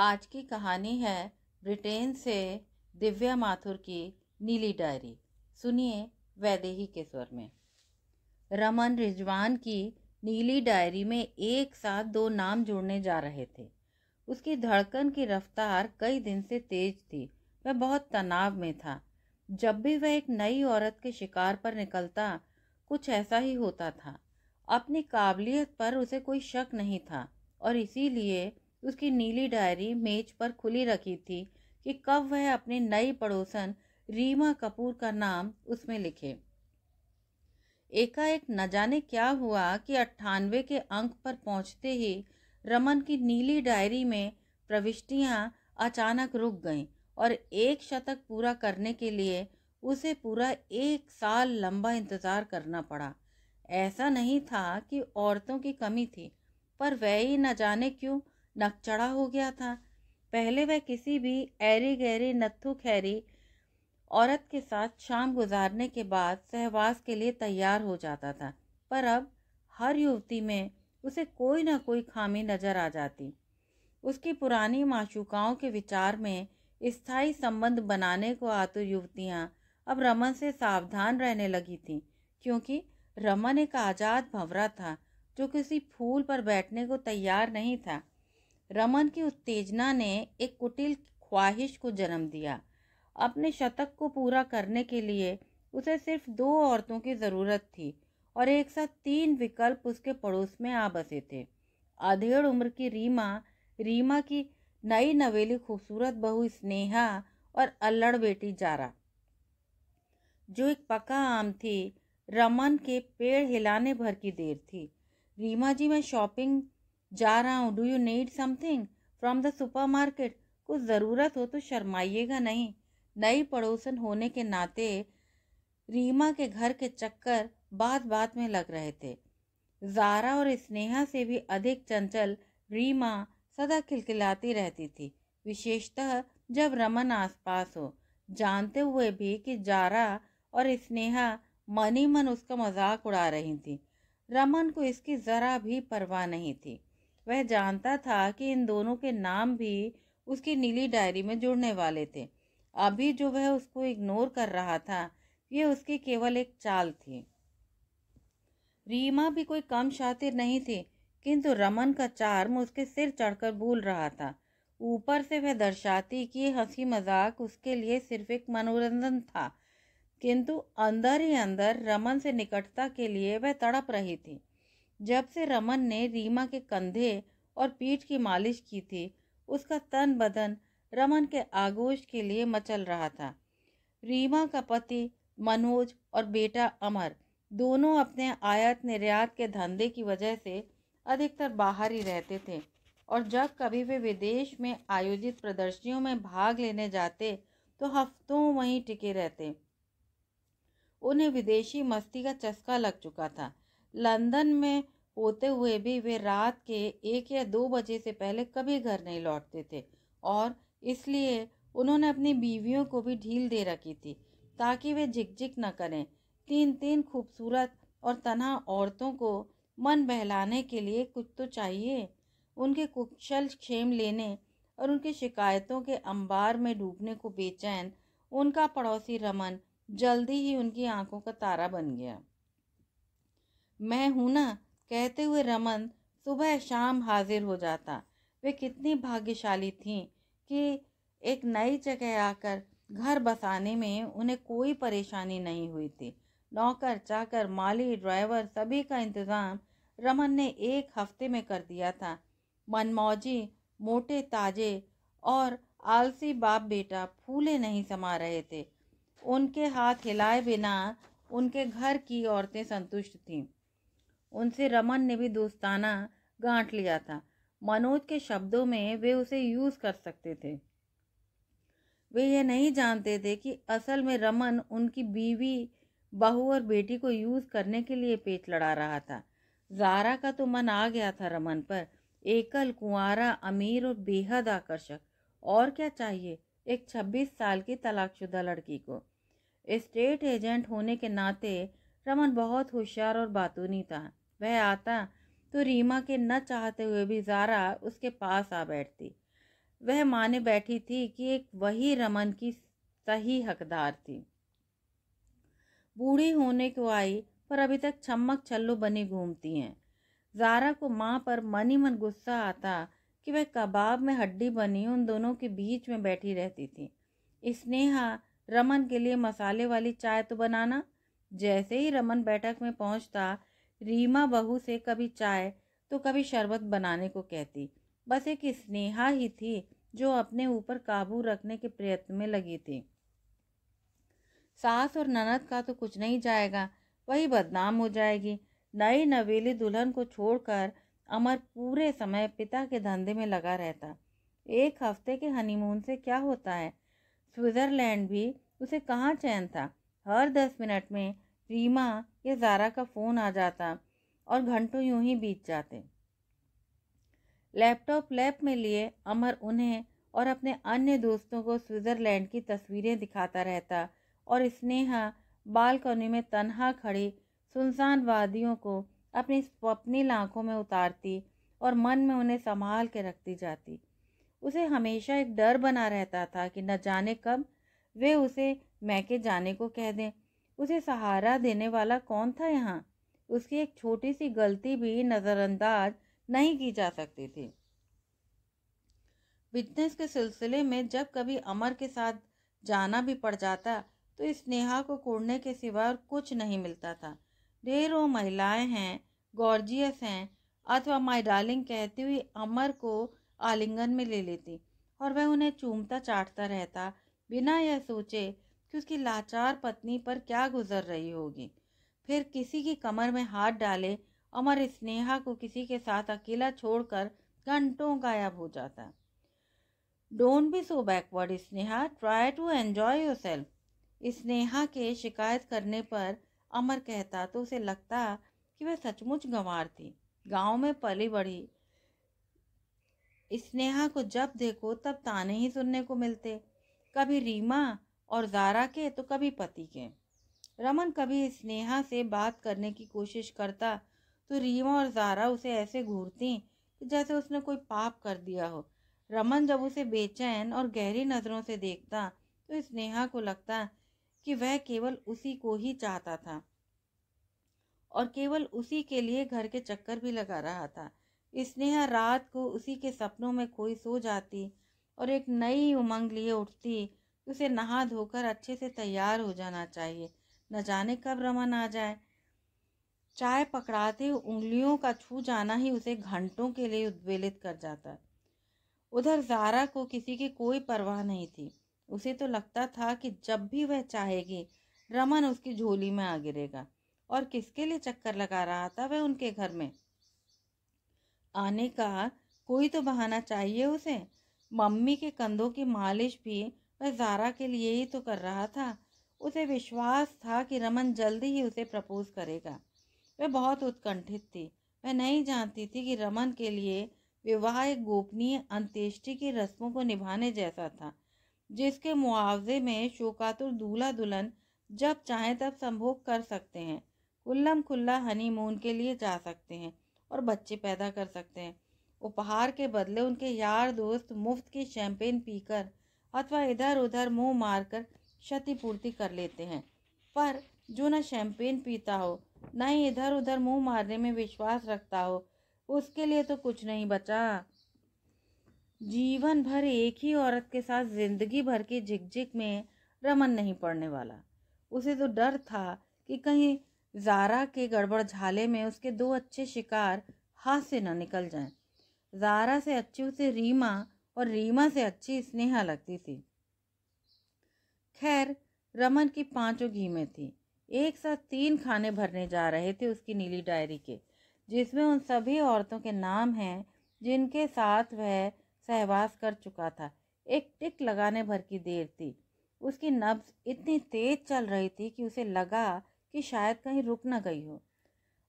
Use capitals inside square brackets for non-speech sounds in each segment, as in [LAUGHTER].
आज की कहानी है ब्रिटेन से दिव्या माथुर की नीली डायरी सुनिए वैदेही के स्वर में रमन रिजवान की नीली डायरी में एक साथ दो नाम जुड़ने जा रहे थे उसकी धड़कन की रफ्तार कई दिन से तेज थी वह बहुत तनाव में था जब भी वह एक नई औरत के शिकार पर निकलता कुछ ऐसा ही होता था अपनी काबिलियत पर उसे कोई शक नहीं था और इसीलिए उसकी नीली डायरी मेज पर खुली रखी थी कि कब वह अपनी नई पड़ोसन रीमा कपूर का नाम उसमें लिखे एकाएक न जाने क्या हुआ कि अट्ठानवे के अंक पर पहुंचते ही रमन की नीली डायरी में प्रविष्टियां अचानक रुक गईं और एक शतक पूरा करने के लिए उसे पूरा एक साल लंबा इंतज़ार करना पड़ा ऐसा नहीं था कि औरतों की कमी थी पर वह ही न जाने क्यों नक चढ़ा हो गया था पहले वह किसी भी ऐरी गहरी नत्थु खैरी औरत के साथ शाम गुजारने के बाद सहवास के लिए तैयार हो जाता था पर अब हर युवती में उसे कोई ना कोई खामी नजर आ जाती उसकी पुरानी माशुकाओं के विचार में स्थायी संबंध बनाने को आतुर युवतियाँ अब रमन से सावधान रहने लगी थीं क्योंकि रमन एक आज़ाद भंवरा था जो किसी फूल पर बैठने को तैयार नहीं था रमन की उत्तेजना ने एक कुटिल ख्वाहिश को जन्म दिया अपने शतक को पूरा करने के लिए उसे सिर्फ दो औरतों की ज़रूरत थी और एक साथ तीन विकल्प उसके पड़ोस में आ बसे थे अधेड़ उम्र की रीमा रीमा की नई नवेली खूबसूरत बहू स्नेहा और अल्लड़ बेटी जारा जो एक पक्का आम थी रमन के पेड़ हिलाने भर की देर थी रीमा जी मैं शॉपिंग जा रहा हूँ do you need something from the supermarket कुछ ज़रूरत हो तो शर्माइएगा नहीं नई पड़ोसन होने के नाते रीमा के घर के चक्कर बात बात में लग रहे थे जारा और स्नेहा से भी अधिक चंचल रीमा सदा खिलखिलाती रहती थी विशेषतः जब रमन आसपास हो जानते हुए भी कि जारा और स्नेहा मनी मन उसका मजाक उड़ा रही थी रमन को इसकी ज़रा भी परवाह नहीं थी वह जानता था कि इन दोनों के नाम भी उसकी नीली डायरी में जुड़ने वाले थे अभी जो वह उसको इग्नोर कर रहा था ये उसकी केवल एक चाल थी रीमा भी कोई कम शातिर नहीं थी किंतु रमन का चार्म उसके सिर चढ़कर भूल रहा था ऊपर से वह दर्शाती कि हंसी मजाक उसके लिए सिर्फ एक मनोरंजन था किंतु अंदर ही अंदर रमन से निकटता के लिए वह तड़प रही थी जब से रमन ने रीमा के कंधे और पीठ की मालिश की थी उसका तन बदन रमन के आगोश के लिए मचल रहा था रीमा का पति मनोज और बेटा अमर दोनों अपने आयात निर्यात के धंधे की वजह से अधिकतर बाहर ही रहते थे और जब कभी वे विदेश में आयोजित प्रदर्शनियों में भाग लेने जाते तो हफ्तों वहीं टिके रहते उन्हें विदेशी मस्ती का चस्का लग चुका था लंदन में होते हुए भी वे रात के एक या दो बजे से पहले कभी घर नहीं लौटते थे और इसलिए उन्होंने अपनी बीवियों को भी ढील दे रखी थी ताकि वे झिकझिक न करें तीन तीन खूबसूरत और तनहा औरतों को मन बहलाने के लिए कुछ तो चाहिए उनके कुशल क्षेम लेने और उनकी शिकायतों के अंबार में डूबने को बेचैन उनका पड़ोसी रमन जल्दी ही उनकी आंखों का तारा बन गया मैं हूँ ना कहते हुए रमन सुबह शाम हाजिर हो जाता वे कितनी भाग्यशाली थीं कि एक नई जगह आकर घर बसाने में उन्हें कोई परेशानी नहीं हुई थी नौकर चाकर माली ड्राइवर सभी का इंतज़ाम रमन ने एक हफ्ते में कर दिया था मनमौजी मोटे ताजे और आलसी बाप बेटा फूले नहीं समा रहे थे उनके हाथ हिलाए बिना उनके घर की औरतें संतुष्ट थीं उनसे रमन ने भी दोस्ताना गांठ लिया था मनोज के शब्दों में वे उसे यूज़ कर सकते थे वे ये नहीं जानते थे कि असल में रमन उनकी बीवी बहू और बेटी को यूज़ करने के लिए पेट लड़ा रहा था जारा का तो मन आ गया था रमन पर एकल कुंवारा अमीर और बेहद आकर्षक और क्या चाहिए एक छब्बीस साल की तलाकशुदा लड़की को स्टेट एजेंट होने के नाते रमन बहुत होशियार और बातूनी था वह आता तो रीमा के न चाहते हुए भी जारा उसके पास आ बैठती वह माने बैठी थी कि एक वही रमन की सही हकदार थी बूढ़ी होने को आई पर अभी तक छमक छल्लू बनी घूमती हैं जारा को माँ पर मन ही मन गुस्सा आता कि वह कबाब में हड्डी बनी उन दोनों के बीच में बैठी रहती थी स्नेहा रमन के लिए मसाले वाली चाय तो बनाना जैसे ही रमन बैठक में पहुंचता रीमा बहू से कभी चाय तो कभी शरबत बनाने को कहती बस एक स्नेहा ही थी जो अपने ऊपर काबू रखने के प्रयत्न में लगी थी सास और ननद का तो कुछ नहीं जाएगा वही बदनाम हो जाएगी नई नवेली दुल्हन को छोड़कर अमर पूरे समय पिता के धंधे में लगा रहता एक हफ्ते के हनीमून से क्या होता है स्विट्ज़रलैंड भी उसे कहाँ चैन था हर दस मिनट में रीमा या ज़ारा का फ़ोन आ जाता और घंटों यूं ही बीत जाते लैपटॉप लैब में लिए अमर उन्हें और अपने अन्य दोस्तों को स्विट्ज़रलैंड की तस्वीरें दिखाता रहता और स्नेहा बालकनी में तनहा खड़ी सुनसान वादियों को अपनी स्वप्नी आंखों में उतारती और मन में उन्हें संभाल के रखती जाती उसे हमेशा एक डर बना रहता था कि न जाने कब वे उसे मैके जाने को कह दें उसे सहारा देने वाला कौन था यहाँ उसकी एक छोटी सी गलती भी नज़रअंदाज नहीं की जा सकती थी बिजनेस के सिलसिले में जब कभी अमर के साथ जाना भी पड़ जाता तो स्नेहा को कूड़ने के सिवा कुछ नहीं मिलता था ढेरों महिलाएं हैं गॉर्जियस हैं अथवा माई डार्लिंग कहती हुई अमर को आलिंगन में ले लेती और वह उन्हें चूमता चाटता रहता बिना यह सोचे कि उसकी लाचार पत्नी पर क्या गुजर रही होगी फिर किसी की कमर में हाथ डाले अमर स्नेहा को किसी के साथ अकेला छोड़कर घंटों गायब हो जाता don't be so backward Sneha try to enjoy yourself Sneha के शिकायत करने पर अमर कहता तो उसे लगता कि वह सचमुच गंवार थी गांव में पली बढ़ी स्नेहा को जब देखो तब ताने ही सुनने को मिलते कभी रीमा और जारा के तो कभी पति के रमन कभी स्नेहा से बात करने की कोशिश करता तो रीमा और जारा उसे ऐसे घूरती कि जैसे उसने कोई पाप कर दिया हो रमन जब उसे बेचैन और गहरी नज़रों से देखता तो स्नेहा को लगता कि वह केवल उसी को ही चाहता था और केवल उसी के लिए घर के चक्कर भी लगा रहा था स्नेहा रात को उसी के सपनों में खोई सो जाती और एक नई उमंग लिए उठती उसे नहा धोकर अच्छे से तैयार हो जाना चाहिए न जाने कब रमन आ जाए चाय पकड़ाते उंगलियों का छू जाना ही उसे घंटों के लिए उद्वेलित कर जाता है उधर जारा को किसी की कोई परवाह नहीं थी उसे तो लगता था कि जब भी वह चाहेगी रमन उसकी झोली में आ गिरेगा और किसके लिए चक्कर लगा रहा था वह उनके घर में आने का कोई तो बहाना चाहिए उसे मम्मी के कंधों की मालिश भी वह जारा के लिए ही तो कर रहा था उसे विश्वास था कि रमन जल्दी ही उसे प्रपोज करेगा वह बहुत उत्कंठित थी वह नहीं जानती थी कि रमन के लिए विवाह एक गोपनीय अंत्येष्टि की रस्मों को निभाने जैसा था जिसके मुआवजे में शोकातुर दूल्हा दुल्हन जब चाहें तब संभोग कर सकते हैं खुल्लम खुल्ला हनीमून के लिए जा सकते हैं और बच्चे पैदा कर सकते हैं उपहार के बदले उनके यार दोस्त मुफ्त की शैम्पेन पीकर अथवा इधर उधर मुंह मारकर क्षतिपूर्ति कर लेते हैं पर जो न शैम्पेन पीता हो न ही इधर उधर मुंह मारने में विश्वास रखता हो उसके लिए तो कुछ नहीं बचा जीवन भर एक ही औरत के साथ जिंदगी भर की झिकझिक में रमन नहीं पड़ने वाला उसे तो डर था कि कहीं जारा के गड़बड़ झाले में उसके दो अच्छे शिकार हाथ से न निकल जाएं। जारा से अच्छी उसे रीमा और रीमा से अच्छी स्नेहा लगती थी खैर रमन की पांचों घीमें थी एक साथ तीन खाने भरने जा रहे थे उसकी नीली डायरी के जिसमें उन सभी औरतों के नाम हैं जिनके साथ वह सहवास कर चुका था एक टिक लगाने भर की देर थी उसकी नब्ज इतनी तेज चल रही थी कि उसे लगा कि शायद कहीं रुक न गई हो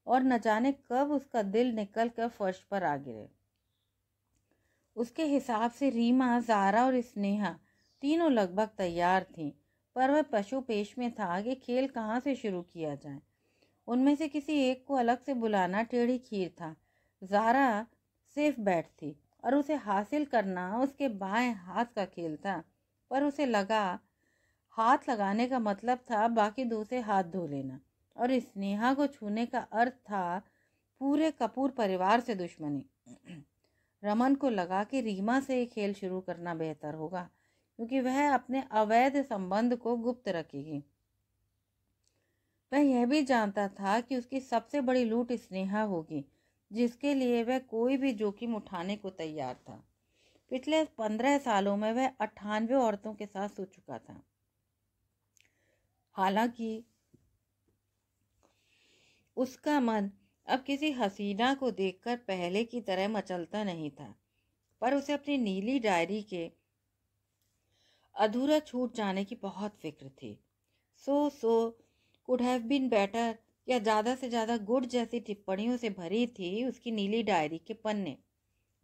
और न जाने कब उसका दिल निकल कर फर्श पर आ गिरे उसके हिसाब से रीमा जारा और स्नेहा तीनों लगभग तैयार थीं पर वह पशु पेश में था कि खेल कहाँ से शुरू किया जाए उनमें से किसी एक को अलग से बुलाना टेढ़ी खीर था जारा सिर्फ बैठ थी और उसे हासिल करना उसके बाएं हाथ का खेल था पर उसे लगा हाथ लगाने का मतलब था बाकी दूसरे हाथ धो लेना और स्नेहा को छूने का अर्थ था पूरे कपूर परिवार से दुश्मनी रमन को लगा कि रीमा से ये खेल शुरू करना बेहतर होगा क्योंकि वह अपने अवैध संबंध को गुप्त रखेगी वह यह भी जानता था कि उसकी सबसे बड़ी लूट स्नेहा होगी जिसके लिए वह कोई भी जोखिम उठाने को तैयार था पिछले पंद्रह सालों में वह अट्ठानवे औरतों के साथ सो चुका था हालांकि उसका मन अब किसी हसीना को देखकर पहले की तरह मचलता नहीं था पर उसे अपनी नीली डायरी के अधूरा छूट जाने की बहुत फिक्र थी so so could have been better या ज़्यादा से ज़्यादा गुड़ जैसी टिप्पणियों से भरी थी उसकी नीली डायरी के पन्ने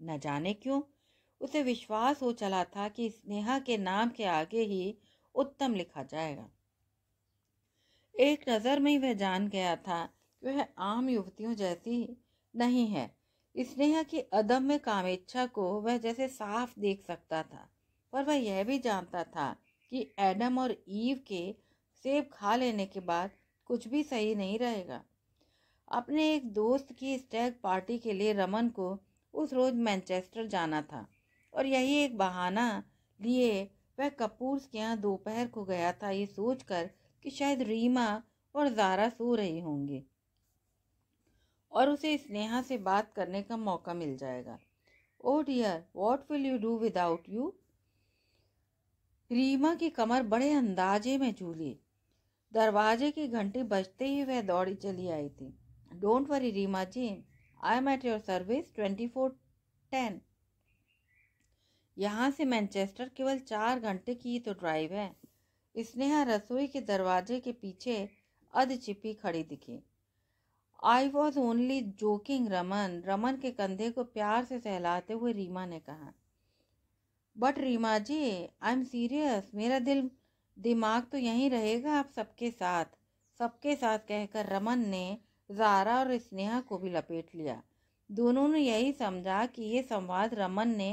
न जाने क्यों उसे विश्वास हो चला था कि स्नेहा के नाम के आगे ही उत्तम लिखा जाएगा एक नज़र में ही वह जान गया था वह आम युवतियों जैसी नहीं है स्नेहा की अदम्य कामेच्छा को वह जैसे साफ देख सकता था पर वह यह भी जानता था कि एडम और ईव के सेब खा लेने के बाद कुछ भी सही नहीं रहेगा अपने एक दोस्त की स्टैग पार्टी के लिए रमन को उस रोज मैनचेस्टर जाना था और यही एक बहाना लिए वह कपूर के यहाँ दोपहर को गया था ये सोचकर कि शायद रीमा और जारा सो रही होंगी और उसे स्नेहा से बात करने का मौका मिल जाएगा oh dear what will you do without you Reema की कमर बड़े अंदाजे में झूली दरवाजे की घंटी बजते ही वह दौड़ी चली आई थी don't worry Reema ji I am at your service twenty four ten यहाँ से मैनचेस्टर केवल चार घंटे की तो ड्राइव है स्नेहा रसोई के दरवाजे के पीछे अध छिपी खड़ी दिखी I was only joking Raman Raman के कंधे को प्यार से सहलाते हुए रीमा ने कहा but Reema ji I am serious मेरा दिल दिमाग तो यहीं रहेगा आप सबके साथ सबके साथ कहकर रमन ने जारा और स्नेहा को भी लपेट लिया दोनों ने यही समझा कि ये संवाद रमन ने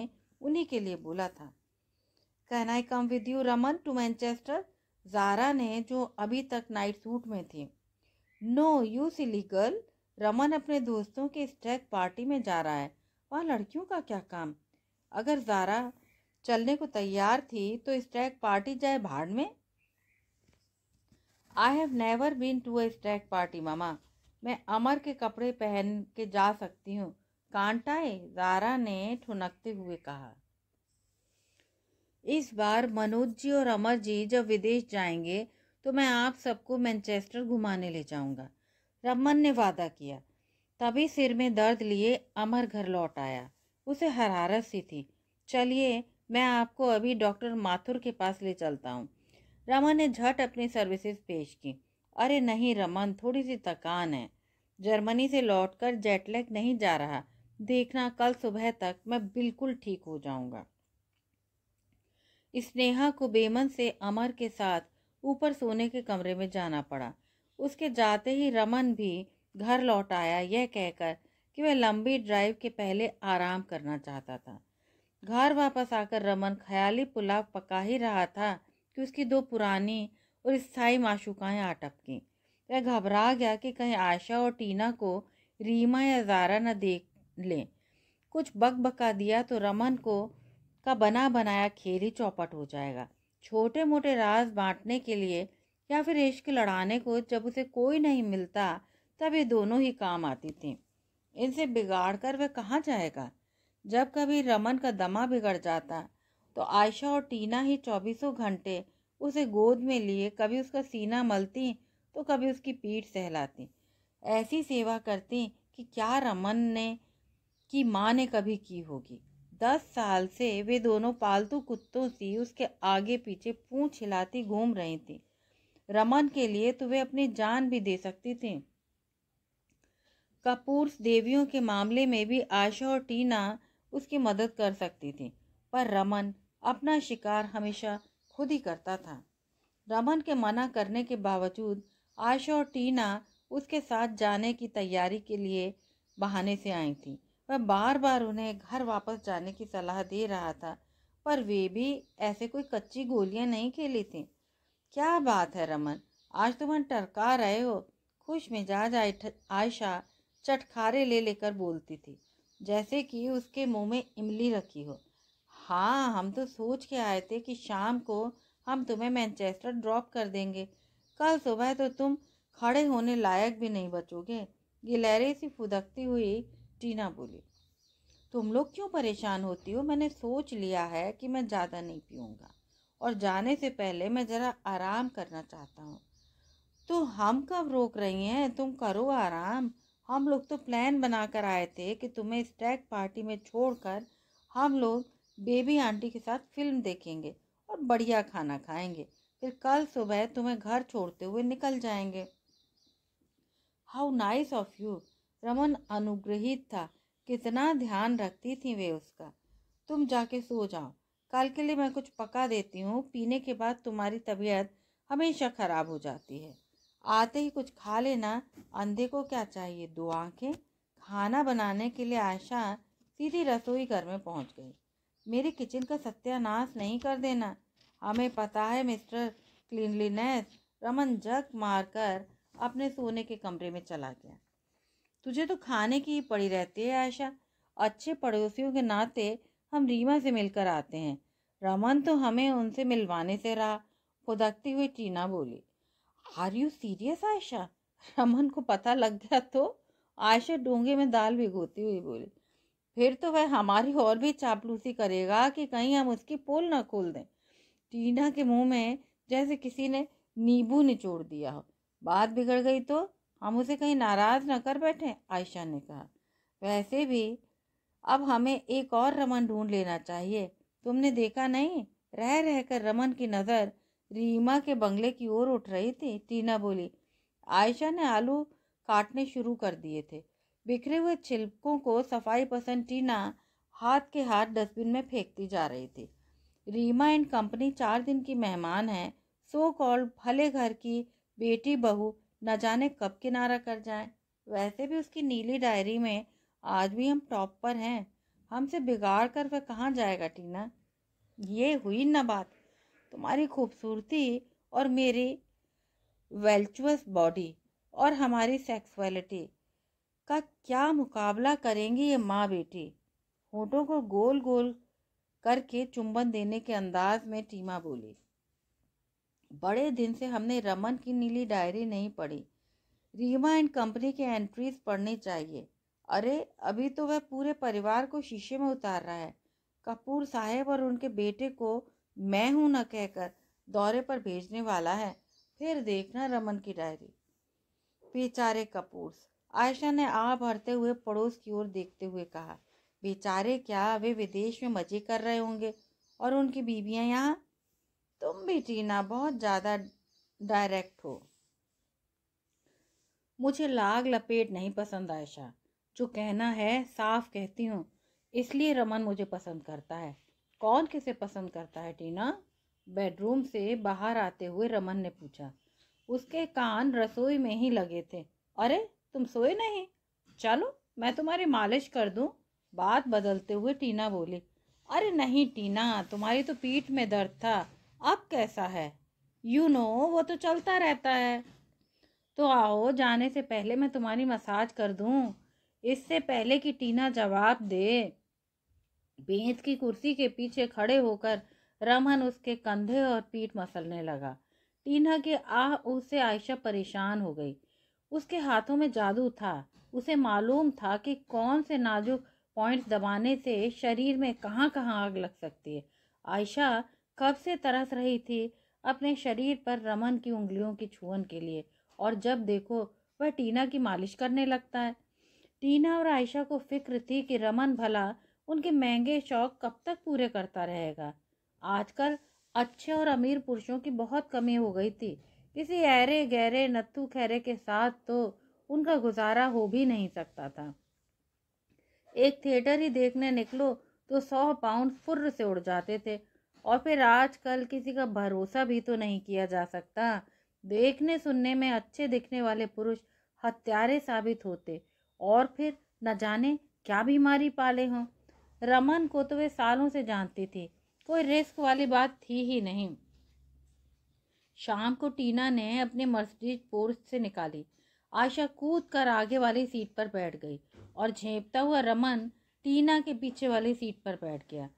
उन्हीं के लिए बोला था can I come with you Raman to Manchester Zara ने जो अभी तक नाइट सूट में थी no you silly girl Raman अपने दोस्तों के स्ट्रैक पार्टी में जा रहा है वहाँ लड़कियों का क्या काम अगर जारा चलने को तैयार थी तो स्ट्रैक पार्टी जाए भाड़ में I have never been to a strack party मामा मैं अमर के कपड़े पहन के जा सकती हूँ कांटाए जारा ने ठुनकते हुए कहा इस बार मनोज जी और अमर जी जब विदेश जाएंगे तो मैं आप सबको मैनचेस्टर घुमाने ले जाऊंगा रमन ने वादा किया तभी सिर में दर्द लिए अमर घर लौट आया उसे हरारत सी थी चलिए मैं आपको अभी डॉक्टर माथुर के पास ले चलता हूँ रमन ने झट अपनी सर्विसेज पेश की अरे नहीं रमन थोड़ी सी थकान है जर्मनी से लौटकर जेटलैग नहीं जा रहा देखना कल सुबह तक मैं बिल्कुल ठीक हो जाऊंगा स्नेहा को बेमन से अमर के साथ ऊपर सोने के कमरे में जाना पड़ा उसके जाते ही रमन भी घर लौट आया यह कहकर कि वह लंबी ड्राइव के पहले आराम करना चाहता था घर वापस आकर रमन ख्याली पुलाव पका ही रहा था कि उसकी दो पुरानी और स्थायी माशुकाएँ आटप गईं वह घबरा गया कि कहीं आशा और टीना को रीमा या जारा न देख लें कुछ बक बका दिया तो रमन को का बना बनाया खेल ही चौपट हो जाएगा छोटे मोटे राज बांटने के लिए या फिर इश्क लड़ाने को जब उसे कोई नहीं मिलता तब ये दोनों ही काम आती थीं इनसे बिगाड़ कर वह कहाँ जाएगा जब कभी रमन का दमा बिगड़ जाता तो आयशा और टीना ही चौबीसों घंटे उसे गोद में लिए कभी उसका सीना मलती तो कभी उसकी पीठ सहलाती ऐसी सेवा करती कि क्या रमन ने की माँ ने कभी की होगी दस साल से वे दोनों पालतू कुत्तों से उसके आगे पीछे पूँछ हिलाती घूम रही थी रमन के लिए तो वे अपनी जान भी दे सकती थी कपूर देवियों के मामले में भी आशा और टीना उसकी मदद कर सकती थी पर रमन अपना शिकार हमेशा खुद ही करता था रमन के मना करने के बावजूद आशा और टीना उसके साथ जाने की तैयारी के लिए बहाने से आई थी वह बार बार उन्हें घर वापस जाने की सलाह दे रहा था पर वे भी ऐसे कोई कच्ची गोलियां नहीं खेली थी क्या बात है रमन आज तुम तो टरका रहे हो खुश मिजाज आयशा चटखारे ले लेकर बोलती थी जैसे कि उसके मुंह में इमली रखी हो हाँ हम तो सोच के आए थे कि शाम को हम तुम्हें मैनचेस्टर ड्रॉप कर देंगे कल सुबह तो तुम खड़े होने लायक भी नहीं बचोगे गिलहरी सी फुदकती हुई टीना बोली तुम लोग क्यों परेशान होती हो मैंने सोच लिया है कि मैं ज़्यादा नहीं पीऊँगा और जाने से पहले मैं ज़रा आराम करना चाहता हूँ तो हम कब रोक रही हैं तुम करो आराम हम लोग तो प्लान बना कर आए थे कि तुम्हें स्टैग पार्टी में छोड़कर हम लोग बेबी आंटी के साथ फिल्म देखेंगे और बढ़िया खाना खाएंगे फिर कल सुबह तुम्हें घर छोड़ते हुए निकल जाएंगे how nice of you Raman अनुग्रहित था कितना ध्यान रखती थी वे उसका तुम जाके सो जाओ कल के लिए मैं कुछ पका देती हूँ पीने के बाद तुम्हारी तबीयत हमेशा खराब हो जाती है आते ही कुछ खा लेना अंधे को क्या चाहिए दो आँखें खाना बनाने के लिए आशा सीधी रसोई घर में पहुँच गई मेरे किचन का सत्यानाश नहीं कर देना हमें पता है मिस्टर क्लीनलीनेस रमन जग मारकर अपने सोने के कमरे में चला गया तुझे तो खाने की ही पड़ी रहती है आयशा अच्छे पड़ोसियों के नाते हम रीमा से मिलकर आते हैं रमन तो हमें उनसे मिलवाने से रहा फुदकती हुई टीना बोली are you serious Ayesha Raman को पता लग गया तो आयशा डोंगे में दाल भिगोती हुई बोली फिर तो वह हमारी और भी चापलूसी करेगा कि कहीं हम उसकी पोल ना खोल दें टीना के मुंह में जैसे किसी ने नींबू निचोड़ दिया हो बात बिगड़ गई तो हम उसे कहीं नाराज़ न कर बैठे आयशा ने कहा वैसे भी अब हमें एक और रमन ढूंढ लेना चाहिए तुमने देखा नहीं रह रहकर रमन की नज़र रीमा के बंगले की ओर उठ रही थी टीना बोली आयशा ने आलू काटने शुरू कर दिए थे बिखरे हुए छिलकों को सफाई पसंद टीना हाथ के हाथ डस्टबिन में फेंकती जा रही थी रीमा एंड कंपनी चार दिन की मेहमान है सो कॉल्ड भले घर की बेटी बहू न जाने कब किनारा कर जाएं। वैसे भी उसकी नीली डायरी में आज भी हम टॉप पर हैं हमसे बिगाड़ कर वह कहाँ जाएगा टीना ये हुई न बात तुम्हारी खूबसूरती और मेरी वेल्चुअस बॉडी और हमारी सेक्सुअलिटी का क्या मुकाबला करेंगी ये माँ बेटी होठों को गोल गोल करके चुंबन देने के अंदाज में टीमा बोली बड़े दिन से हमने रमन की नीली डायरी नहीं पढ़ी रीमा एंड कंपनी के एंट्रीज पढ़नी चाहिए अरे अभी तो वह पूरे परिवार को शीशे में उतार रहा है कपूर साहेब और उनके बेटे को मैं हूं न कहकर दौरे पर भेजने वाला है फिर देखना रमन की डायरी बेचारे कपूर आयशा ने आ भरते हुए पड़ोस की ओर देखते हुए कहा बेचारे क्या वे विदेश में मजे कर रहे होंगे और उनकी बीवियां यहाँ तुम भी टीना बहुत ज़्यादा डायरेक्ट हो मुझे लाग लपेट नहीं पसंद आयशा जो कहना है साफ कहती हूँ इसलिए रमन मुझे पसंद करता है कौन किसे पसंद करता है टीना बेडरूम से बाहर आते हुए रमन ने पूछा उसके कान रसोई में ही लगे थे अरे तुम सोए नहीं चलो मैं तुम्हारी मालिश कर दूं बात बदलते हुए टीना बोली अरे नहीं टीना तुम्हारी तो पीठ में दर्द था अब कैसा है यू you नो know, वो तो चलता रहता है तो आओ जाने से पहले मैं तुम्हारी मसाज कर दूँ इससे पहले कि टीना जवाब दे बेंस की कुर्सी के पीछे खड़े होकर रमन उसके कंधे और पीठ मसलने लगा टीना के आह उससे आयशा परेशान हो गई उसके हाथों में जादू था उसे मालूम था कि कौन से नाजुक पॉइंट्स दबाने से शरीर में कहाँ कहाँ आग लग सकती है आयशा कब से तरस रही थी अपने शरीर पर रमन की उंगलियों की छुअन के लिए और जब देखो वह टीना की मालिश करने लगता है टीना और आयशा को फिक्र थी कि रमन भला उनके महंगे शौक कब तक पूरे करता रहेगा आजकल अच्छे और अमीर पुरुषों की बहुत कमी हो गई थी किसी ऐरे गहरे नत्थू खैरे के साथ तो उनका गुजारा हो भी नहीं सकता था एक थिएटर ही देखने निकलो तो सौ पाउंड फुर्र से उड़ जाते थे और फिर आज कल किसी का भरोसा भी तो नहीं किया जा सकता देखने सुनने में अच्छे दिखने वाले पुरुष हत्यारे साबित होते और फिर न जाने क्या बीमारी पाले हों रमन को तो वे सालों से जानती थी कोई रिस्क वाली बात थी ही नहीं शाम को टीना ने अपने मर्सिडीज पोर्स से निकाली आशा कूद कर आगे वाली सीट पर बैठ गई और झेपता हुआ रमन टीना के पीछे वाली सीट पर बैठ गया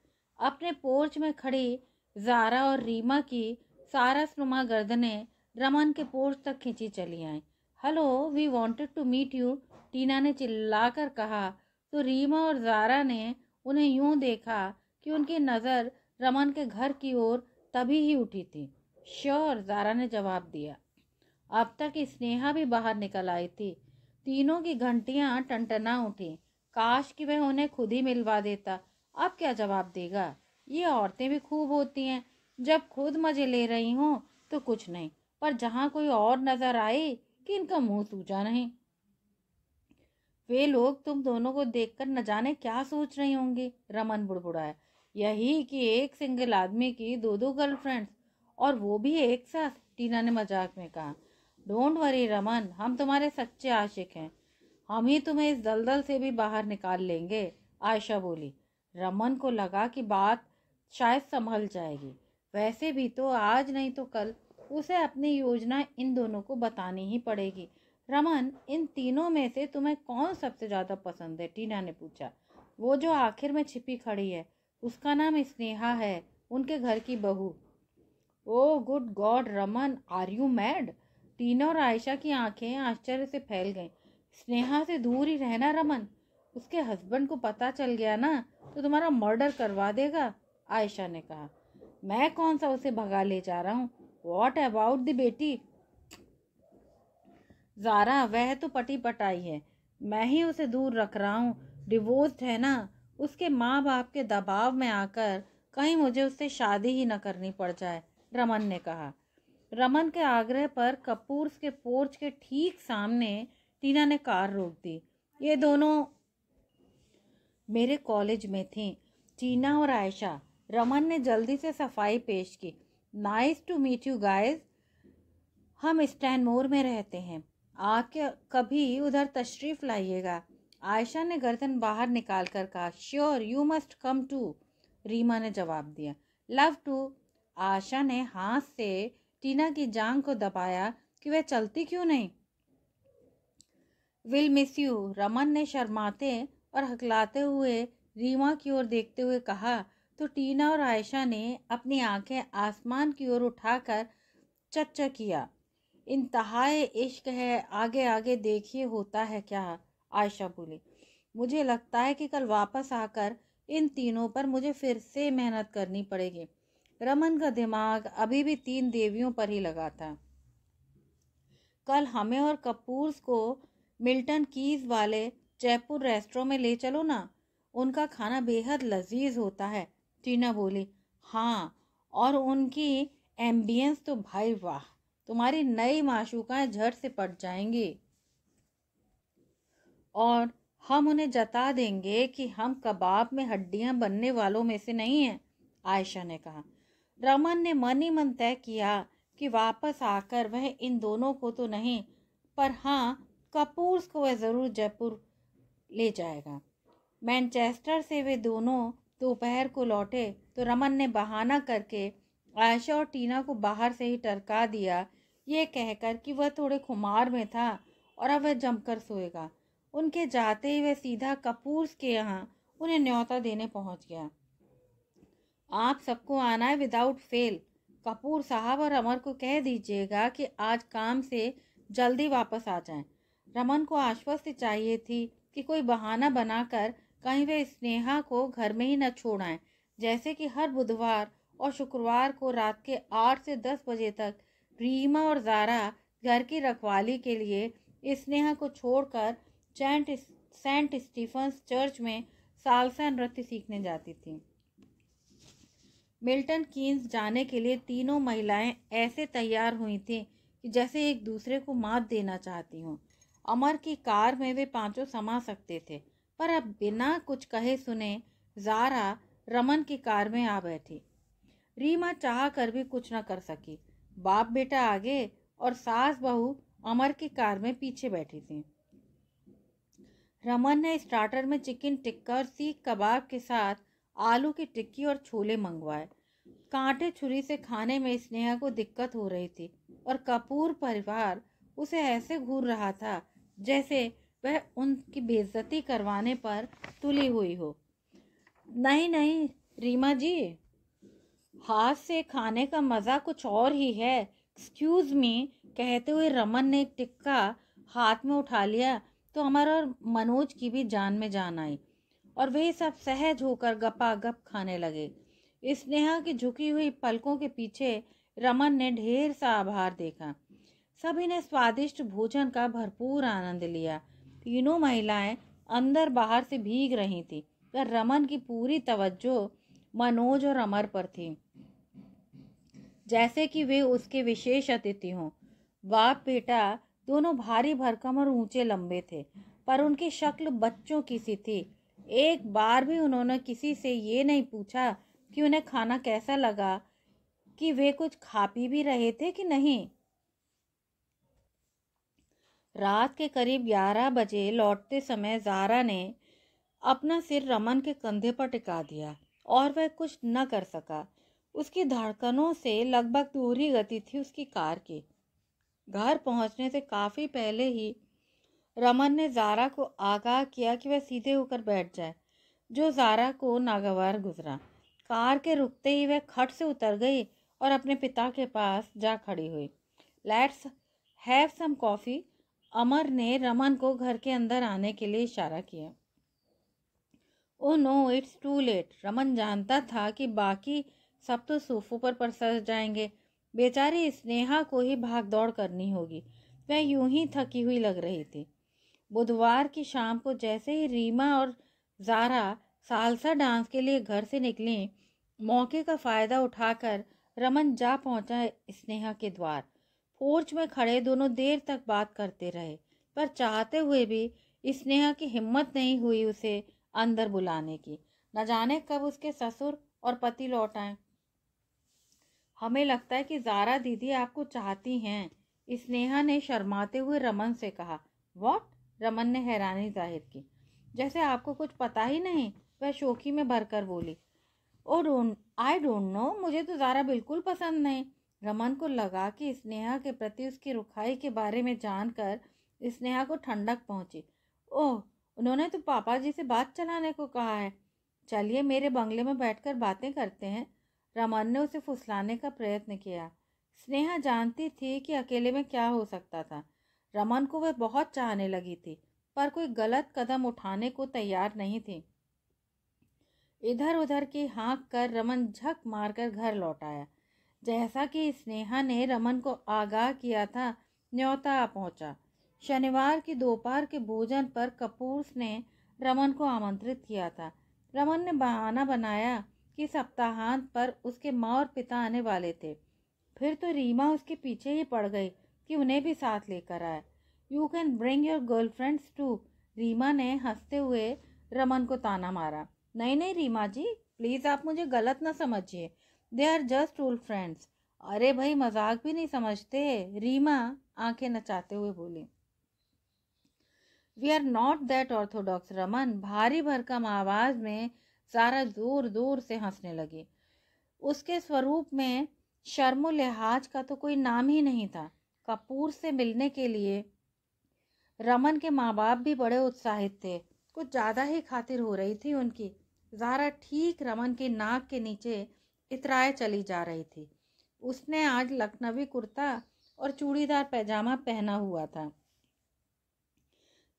अपने पोर्च में खड़ी जारा और रीमा की नुमा गर्दने रमन के पोर्च तक खींची चली आई hello we wanted to meet you Tina ने चिल्लाकर कहा तो रीमा और जारा ने उन्हें यूं देखा कि उनकी नज़र रमन के घर की ओर तभी ही उठी थी श्योर जारा ने जवाब दिया अब तक स्नेहा भी बाहर निकल आई थी तीनों की घंटियां टनटना उठी काश कि वह उन्हें खुद ही मिलवा देता अब क्या जवाब देगा ये औरतें भी खूब होती हैं जब खुद मज़े ले रही हों तो कुछ नहीं पर जहाँ कोई और नज़र आए कि इनका मुंह सूझा नहीं वे लोग तुम दोनों को देखकर न जाने क्या सोच रहे होंगे रमन बुड़बुड़ाया यही कि एक सिंगल आदमी की दो दो गर्लफ्रेंड्स और वो भी एक साथ टीना ने मजाक में कहा डोंट वरी रमन हम तुम्हारे सच्चे आशिक हैं हम ही तुम्हें इस दलदल से भी बाहर निकाल लेंगे आयशा बोली रमन को लगा कि बात शायद संभल जाएगी वैसे भी तो आज नहीं तो कल उसे अपनी योजना इन दोनों को बतानी ही पड़ेगी रमन इन तीनों में से तुम्हें कौन सबसे ज़्यादा पसंद है टीना ने पूछा वो जो आखिर में छिपी खड़ी है उसका नाम स्नेहा है उनके घर की बहू oh good god Raman are you mad Tina और आयशा की आंखें आश्चर्य से फैल गईं स्नेहा से दूर ही रहना रमन उसके हस्बैंड को पता चल गया ना तो तुम्हारा मर्डर करवा देगा आयशा ने कहा मैं कौन सा उसे भगा ले जा रहा हूँ what about the beti Zara वह तो पटी पटाई है मैं ही उसे दूर रख रहा हूँ डिवोर्स है ना उसके माँ बाप के दबाव में आकर कहीं मुझे उससे शादी ही न करनी पड़ जाए रमन ने कहा रमन के आग्रह पर कपूर्स के पोर्च के ठीक सामने टीना ने कार रोक दी ये दोनों मेरे कॉलेज में थी टीना और आयशा रमन ने जल्दी से सफाई पेश की nice to meet you guys हम स्टैन मोर में रहते हैं आके कभी उधर तशरीफ लाइएगा आयशा ने गर्दन बाहर निकाल कर कहा sure you must come too Reema ने जवाब दिया लव टू आशा ने हाथ से टीना की जांग को दबाया कि वह चलती क्यों नहीं विल मिस यू रमन ने शर्माते और हकलाते हुए रीमा की ओर देखते हुए कहा तो टीना और आयशा ने अपनी आंखें आसमान की ओर उठाकर चच्चा किया इंतहाए इश्क है आगे आगे देखिए होता है क्या आयशा बोली मुझे लगता है कि कल वापस आकर इन तीनों पर मुझे फिर से मेहनत करनी पड़ेगी रमन का दिमाग अभी भी तीन देवियों पर ही लगा था कल हमें और कपूर्स को मिल्टन कीज वाले जयपुर रेस्टोरों में ले चलो ना उनका खाना बेहद लजीज होता है टीना बोली हाँ और उनकी एम्बियंस तो भाई वाह तुम्हारी नई माशूकाएं झट से पट जाएंगी और हम उन्हें जता देंगे कि हम कबाब में हड्डियां बनने वालों में से नहीं हैं आयशा ने कहा रमन ने मन ही मन तय किया कि वापस आकर वह इन दोनों को तो नहीं पर हाँ कपूर्स को वह ज़रूर जयपुर ले जाएगा मैनचेस्टर से वे दोनों दोपहर को लौटे तो रमन ने बहाना करके आयशा और टीना को बाहर से ही टरका दिया ये कहकर कि वह थोड़े खुमार में था और अब वह जमकर सोएगा उनके जाते ही वह सीधा कपूर के यहाँ उन्हें न्योता देने पहुँच गया आप सबको आना है विदाउट फेल कपूर साहब और अमर को कह दीजिएगा कि आज काम से जल्दी वापस आ जाएं। रमन को आश्वस्त चाहिए थी कि कोई बहाना बनाकर कहीं वे स्नेहा को घर में ही न छोड़ाएं जैसे कि हर बुधवार और शुक्रवार को रात के आठ से दस बजे तक रीमा और जारा घर की रखवाली के लिए स्नेहा को छोड़कर सेंट सेंट स्टीफंस चर्च में सालसा नृत्य सीखने जाती थी मिल्टन कीन्स जाने के लिए तीनों महिलाएं ऐसे तैयार हुई थीं कि जैसे एक दूसरे को मात देना चाहती हों अमर की कार में वे पांचों समा सकते थे पर अब बिना कुछ कहे सुने जारा रमन की कार में आ बैठी रीमा चाह कर भी कुछ न कर सकी बाप बेटा आगे और सास बहू अमर की कार में पीछे बैठी थी रमन ने स्टार्टर में चिकन टिक्का और सीख कबाब के साथ आलू की टिक्की और छोले मंगवाए कांटे छुरी से खाने में स्नेहा को दिक्कत हो रही थी और कपूर परिवार उसे ऐसे घूर रहा था जैसे वह उनकी बेइज्जती करवाने पर तुली हुई हो नहीं नहीं रीमा जी हाथ से खाने का मज़ा कुछ और ही है एक्सक्यूज़ मी कहते हुए रमन ने एक टिक्का हाथ में उठा लिया तो अमर और मनोज की भी जान में जान आई और वे सब सहज होकर गपा गप खाने लगे स्नेहा की झुकी हुई पलकों के पीछे रमन ने ढेर सा आभार देखा सभी ने स्वादिष्ट भोजन का भरपूर आनंद लिया तीनों महिलाएं अंदर बाहर से भीग रही थी पर रमन की पूरी तवज्जो मनोज और अमर पर थी जैसे कि वे उसके विशेष अतिथि हों बाप बेटा दोनों भारी भरकम और ऊंचे लंबे थे पर उनकी शक्ल बच्चों की सी थी एक बार भी उन्होंने किसी से ये नहीं पूछा कि उन्हें खाना कैसा लगा कि वे कुछ खा पी भी रहे थे कि नहीं रात के करीब ग्यारह बजे लौटते समय जारा ने अपना सिर रमन के कंधे पर टिका दिया और वह कुछ न कर सका उसकी धड़कनों से लगभग दूर ही गति थी उसकी कार की घर पहुंचने से काफ़ी पहले ही रमन ने जारा को आगाह किया कि वह सीधे होकर बैठ जाए जो जारा को नागवार गुजरा कार के रुकते ही वह खट से उतर गई और अपने पिता के पास जा खड़ी हुई let's have some coffee Amar ने रमन को घर के अंदर आने के लिए इशारा किया oh no it's too late Raman जानता था कि बाकी सब तो सूफों पर परसर जाएंगे बेचारी स्नेहा को ही भाग दौड़ करनी होगी वह यूं ही थकी हुई लग रही थी बुधवार की शाम को जैसे ही रीमा और जारा सालसा डांस के लिए घर से निकली मौके का फ़ायदा उठाकर रमन जा पहुंचा स्नेहा के द्वार पोर्च में खड़े दोनों देर तक बात करते रहे पर चाहते हुए भी स्नेहा की हिम्मत नहीं हुई उसे अंदर बुलाने की न जाने कब उसके ससुर और पति लौट आए हमें लगता है कि जारा दीदी आपको चाहती हैं स्नेहा ने शर्माते हुए रमन से कहा वॉट रमन ने हैरानी जाहिर की जैसे आपको कुछ पता ही नहीं वह शोखी में भरकर बोली oh don't I don't know मुझे तो ज़ारा बिल्कुल पसंद नहीं रमन को लगा कि स्नेहा के प्रति उसकी रुखाई के बारे में जानकर स्नेहा को ठंडक पहुंची ओह उन्होंने तो पापा जी से बात चलाने को कहा है चलिए मेरे बंगले में बैठकर बातें करते हैं रमन ने उसे फुसलाने का प्रयत्न किया स्नेहा जानती थी कि अकेले में क्या हो सकता था रमन को वह बहुत चाहने लगी थी पर कोई गलत कदम उठाने को तैयार नहीं थी इधर उधर की हाँक कर रमन झक मारकर घर लौट आया जैसा कि स्नेहा ने रमन को आगाह किया था न्योता पहुंचा। शनिवार की दोपहर के भोजन पर कपूर ने रमन को आमंत्रित किया था रमन ने बहाना बनाया कि सप्ताहांत पर उसके माँ और पिता आने वाले थे फिर तो रीमा उसके पीछे ही पड़ गई कि उन्हें भी साथ लेकर आए you can bring your girlfriends too Reema ने हंसते हुए रमन को ताना मारा नहीं नहीं रीमा जी प्लीज़ आप मुझे गलत ना समझिए they are just old friends अरे भाई मजाक भी नहीं समझते रीमा आंखें नचाते हुए बोली we are not that orthodox Raman भारी भरकम आवाज में सारा जोर जोर से हंसने लगी उसके स्वरूप में शर्म लिहाज का तो कोई नाम ही नहीं था कपूर से मिलने के लिए रमन के माँ बाप भी बड़े उत्साहित थे कुछ ज़्यादा ही खातिर हो रही थी उनकी ज़ारा ठीक रमन के नाक के नीचे इतराए चली जा रही थी उसने आज लखनवी कुर्ता और चूड़ीदार पैजामा पहना हुआ था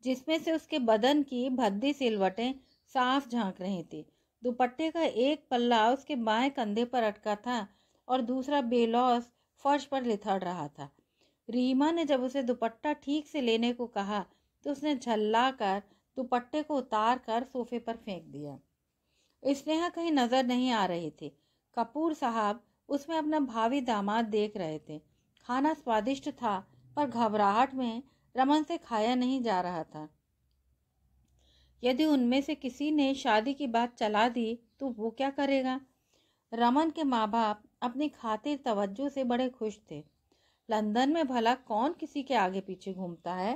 जिसमें से उसके बदन की भद्दी सिलवटें साफ झांक रही थी दुपट्टे का एक पल्ला उसके बाएं कंधे पर अटका था और दूसरा बेलौस फर्श पर लिथड़ रहा था रीमा ने जब उसे दुपट्टा ठीक से लेने को कहा तो उसने झल्ला कर दुपट्टे को उतार कर सोफे पर फेंक दिया स्नेहा कहीं नज़र नहीं आ रही थी कपूर साहब उसमें अपना भावी दामाद देख रहे थे खाना स्वादिष्ट था पर घबराहट में रमन से खाया नहीं जा रहा था यदि उनमें से किसी ने शादी की बात चला दी तो वो क्या करेगा रमन के माँ बाप अपनी खातिर तवज्जो से बड़े खुश थे लंदन में भला कौन किसी के आगे पीछे घूमता है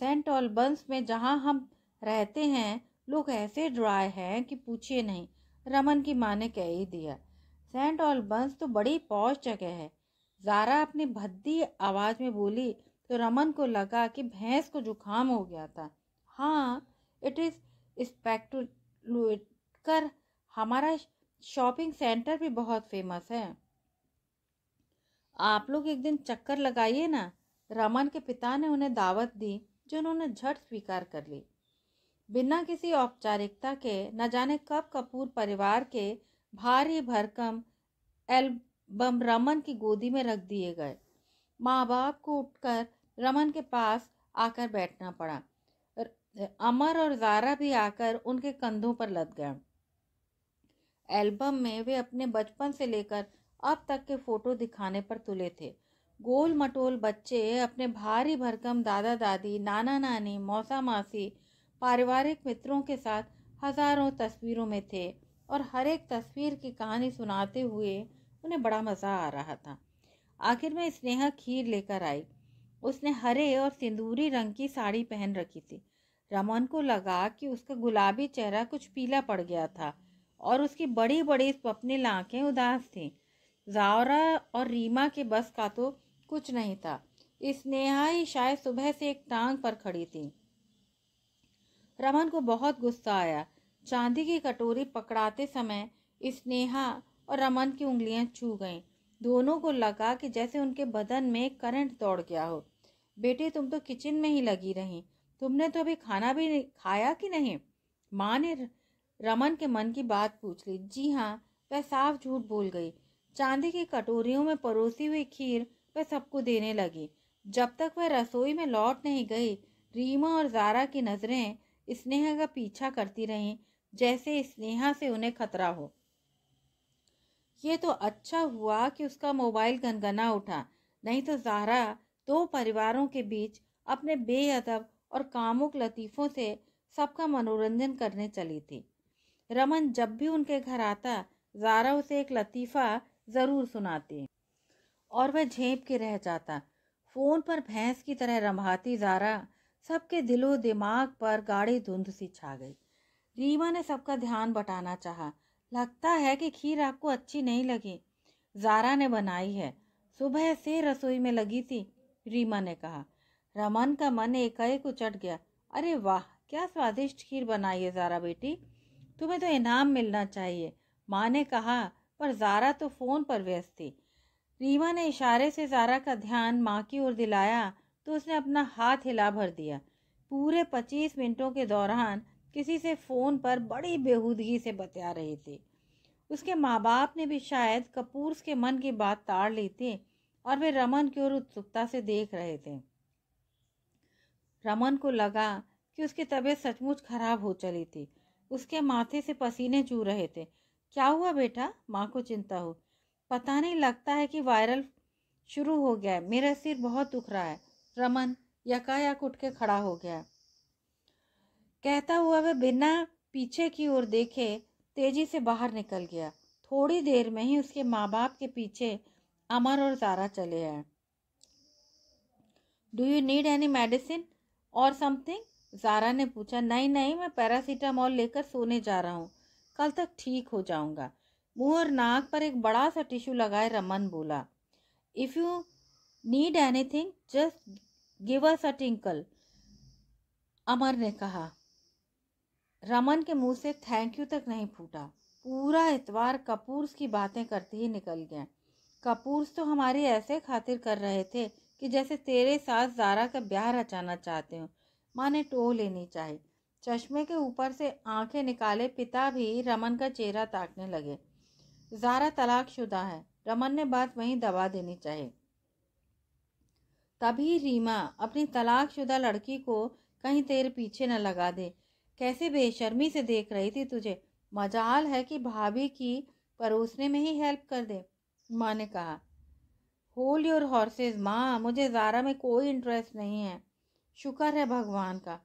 सेंट ऑलबंस में जहाँ हम रहते हैं लोग ऐसे ड्राई हैं कि पूछिए नहीं रमन की माँ ने कह ही दिया सेंट ऑलबंस तो बड़ी पौष जगह है जारा अपनी भद्दी आवाज़ में बोली तो रमन को लगा कि भैंस को जुखाम हो गया था हाँ इट इज़ स्पेक्टुलकर हमारा शॉपिंग सेंटर भी बहुत फेमस है आप लोग एक दिन चक्कर लगाइए ना रमन के पिता ने उन्हें दावत दी जो उन्होंने झट स्वीकार कर ली बिना किसी औपचारिकता के न जाने कब कपूर परिवार के भारी भरकम एल्बम रमन की गोदी में रख दिए गए माँ बाप को उठकर रमन के पास आकर बैठना पड़ा अमर और जारा भी आकर उनके कंधों पर लद गया एल्बम में वे अपने बचपन से लेकर अब तक के फोटो दिखाने पर तुले थे गोल मटोल बच्चे अपने भारी भरकम दादा दादी नाना नानी मौसा मासी पारिवारिक मित्रों के साथ हजारों तस्वीरों में थे और हर एक तस्वीर की कहानी सुनाते हुए उन्हें बड़ा मज़ा आ रहा था आखिर में स्नेहा खीर लेकर आई उसने हरे और सिंदूरी रंग की साड़ी पहन रखी थी रमन को लगा कि उसका गुलाबी चेहरा कुछ पीला पड़ गया था और उसकी बड़ी बड़ी स्वप्निल आँखें उदास थीं जावरा और रीमा के बस का तो कुछ नहीं था स्नेहा ही शायद सुबह से एक टांग पर खड़ी थी रमन को बहुत गुस्सा आया चांदी की कटोरी पकड़ाते समय स्नेहा और रमन की उंगलियां छू गईं दोनों को लगा कि जैसे उनके बदन में करंट दौड़ गया हो बेटे तुम तो किचन में ही लगी रही तुमने तो अभी खाना भी खाया कि नहीं माँ ने रमन के मन की बात पूछ ली जी हाँ वह साफ झूठ बोल गई चांदी की कटोरियों में परोसी हुई खीर वह सबको देने लगी जब तक वह रसोई में लौट नहीं गई रीमा और जारा की नज़रें स्नेहा का पीछा करती रहें जैसे स्नेहा से उन्हें खतरा हो ये तो अच्छा हुआ कि उसका मोबाइल गनगना उठा नहीं तो जहरा दो परिवारों के बीच अपने बेअदब और कामुक लतीफ़ों से सबका मनोरंजन करने चली थी रमन जब भी उनके घर आता जारा उसे एक लतीफ़ा ज़रूर सुनाती और वह झेप के रह जाता फ़ोन पर भैंस की तरह रंभाती जारा सबके दिलो दिमाग पर गाढ़ी धुंध सी छा गई रीमा ने सबका ध्यान बटाना चाहा लगता है कि खीर आपको अच्छी नहीं लगी जारा ने बनाई है सुबह से रसोई में लगी थी रीमा ने कहा रमन का मन एकाएक उचट गया अरे वाह क्या स्वादिष्ट खीर बनाई है जारा बेटी तुम्हें तो इनाम मिलना चाहिए माँ ने कहा पर जारा तो फ़ोन पर व्यस्त थी रीमा ने इशारे से जारा का ध्यान माँ की ओर दिलाया तो उसने अपना हाथ हिला भर दिया पूरे पच्चीस मिनटों के दौरान किसी से फ़ोन पर बड़ी बेहूदगी से बतिया रहे थे उसके माँ बाप ने भी शायद कपूर के मन की बात ताड़ ली थी और वे रमन की ओर उत्सुकता से देख रहे थे रमन को लगा कि उसकी तबीयत सचमुच खराब हो चली थी उसके माथे से पसीने चू रहे थे क्या हुआ बेटा माँ को चिंता हो पता नहीं लगता है कि वायरल शुरू हो गया है मेरा सिर बहुत दुख रहा है रमन यकायक उठ के खड़ा हो गया कहता हुआ वह बिना पीछे की ओर देखे तेजी से बाहर निकल गया थोड़ी देर में ही उसके माँ बाप के पीछे अमर और सारा चले आए do you need any medicine or something Zara ने पूछा नहीं नहीं मैं पैरासीटामोल लेकर सोने जा रहा हूँ कल तक ठीक हो जाऊँगा मुंह और नाक पर एक बड़ा सा टिश्यू लगाए रमन बोला if you need anything just give us a tinkle Amar ने कहा रमन के मुंह से थैंक यू तक नहीं फूटा पूरा इतवार कपूर्स की बातें करते ही निकल गया कपूर्स तो हमारी ऐसे खातिर कर रहे थे कि जैसे तेरे साथ जारा का ब्याह रचाना चाहते हो माँ ने टो लेनी चाहिए चश्मे के ऊपर से आंखें निकाले पिता भी रमन का चेहरा ताकने लगे जारा तलाकशुदा है रमन ने बात वहीं दबा देनी चाहिए तभी रीमा अपनी तलाकशुदा लड़की को कहीं तेरे पीछे न लगा दे कैसे बेशर्मी से देख रही थी तुझे मजाल है कि भाभी की परोसने में ही हेल्प कर दे माँ ने कहा होल योर हॉर्सेज माँ मुझे ज़ारा में कोई इंटरेस्ट नहीं है शुक्र है भगवान का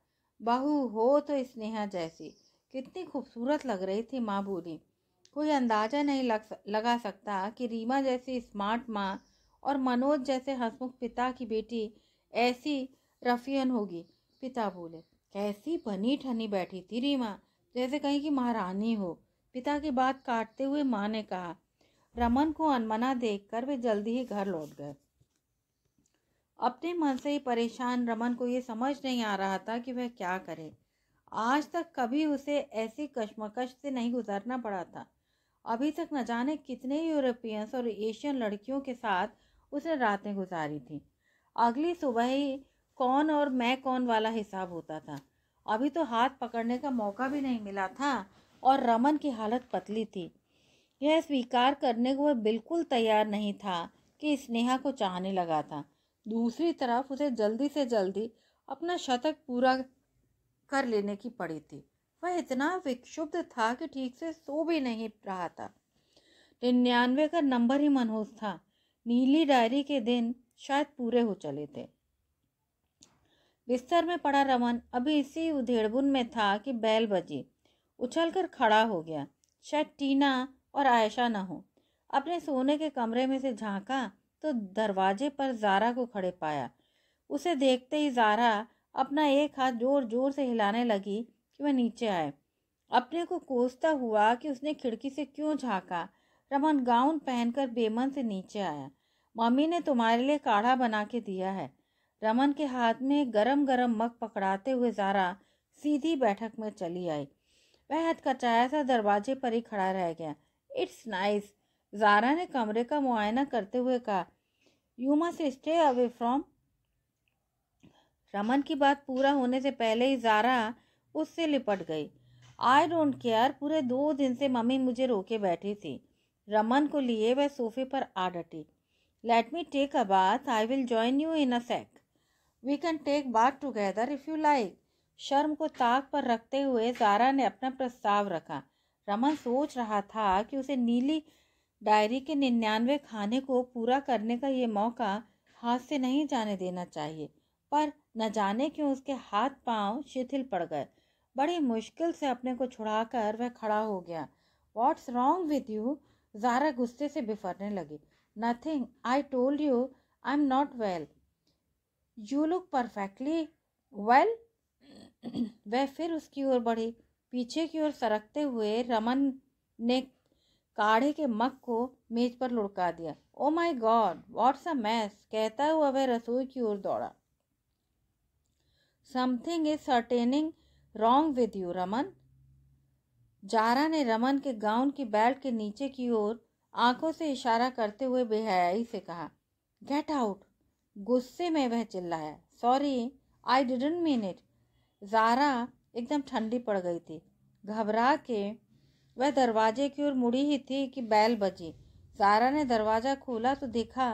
बहू हो तो स्नेहा जैसी कितनी खूबसूरत लग रही थी माँ बोली कोई अंदाज़ा नहीं लग लगा सकता कि रीमा जैसी स्मार्ट माँ और मनोज जैसे हंसमुख पिता की बेटी ऐसी रफियन होगी पिता बोले कैसी बनी ठनी बैठी थी रीमा जैसे कहीं की महारानी हो पिता की बात काटते हुए माँ ने कहा रमन को अनमना देखकर वे जल्दी ही घर लौट गए अपने मन से ही परेशान रमन को ये समझ नहीं आ रहा था कि वह क्या करे आज तक कभी उसे ऐसी कश्मकश से नहीं गुजरना पड़ा था अभी तक न जाने कितने यूरोपियंस और एशियन लड़कियों के साथ उसने रातें गुजारी थी अगली सुबह ही कौन और मैं कौन वाला हिसाब होता था अभी तो हाथ पकड़ने का मौका भी नहीं मिला था और रमन की हालत पतली थी यह स्वीकार करने को वह बिल्कुल तैयार नहीं था कि स्नेहा को चाहने लगा था दूसरी तरफ उसे जल्दी से जल्दी अपना शतक पूरा कर लेने की पड़ी थी वह इतना विक्षुब्ध था कि ठीक से सो भी नहीं रहा था निन्यानवे का नंबर ही मनहूस था नीली डायरी के दिन शायद पूरे हो चले थे बिस्तर में पड़ा रमन अभी इसी उधेड़बुन में था कि बैल बजी उछल कर खड़ा हो गया शायद टीना और आयशा न हो अपने सोने के कमरे में से झांका तो दरवाजे पर जारा को खड़े पाया उसे देखते ही जारा अपना एक हाथ जोर जोर से हिलाने लगी कि वह नीचे आए अपने को कोसता हुआ कि उसने खिड़की से क्यों झांका रमन गाउन पहनकर बेमन से नीचे आया मम्मी ने तुम्हारे लिए काढ़ा बना के दिया है रमन के हाथ में गरम गरम मग पकड़ाते हुए जारा सीधी बैठक में चली आई वह हथकचाया सा दरवाजे पर ही खड़ा रह गया इट्स नाइस जारा ने कमरे का मुआयना करते हुए कहा you must stay away from Raman की बात पूरा होने से पहले ही जारा उससे लिपट गई आई डोंट केयर पूरे दो दिन से मम्मी मुझे रोके बैठी थी रमन को लिए वह सोफे पर आ डटी let me take a bath I will join you in a sec we can take bath together if you like शर्म को ताक पर रखते हुए जारा ने अपना प्रस्ताव रखा रमन सोच रहा था कि उसे नीली डायरी के निन्यानवे खाने को पूरा करने का ये मौका हाथ से नहीं जाने देना चाहिए पर न जाने क्यों उसके हाथ पांव शिथिल पड़ गए बड़ी मुश्किल से अपने को छुड़ाकर वह खड़ा हो गया what's wrong with you Zara गुस्से से बिफरने लगी nothing I told you I am not well you look perfectly well वह फिर उसकी ओर बढ़ी पीछे की ओर सरकते हुए रमन ने काढ़े के मग को मेज पर लुढ़का दिया oh my god what's a mess कहता हुआ वह रसोई की ओर दौड़ा something is certainly wrong with you Raman Zara ने रमन के गाउन की बेल्ट के नीचे की ओर आंखों से इशारा करते हुए बेहयाई से कहा गेट आउट गुस्से में वह चिल्लाया sorry I didn't mean it Zara एकदम ठंडी पड़ गई थी घबरा के वह दरवाजे की ओर मुड़ी ही थी कि बैल बजी जारा ने दरवाज़ा खोला तो देखा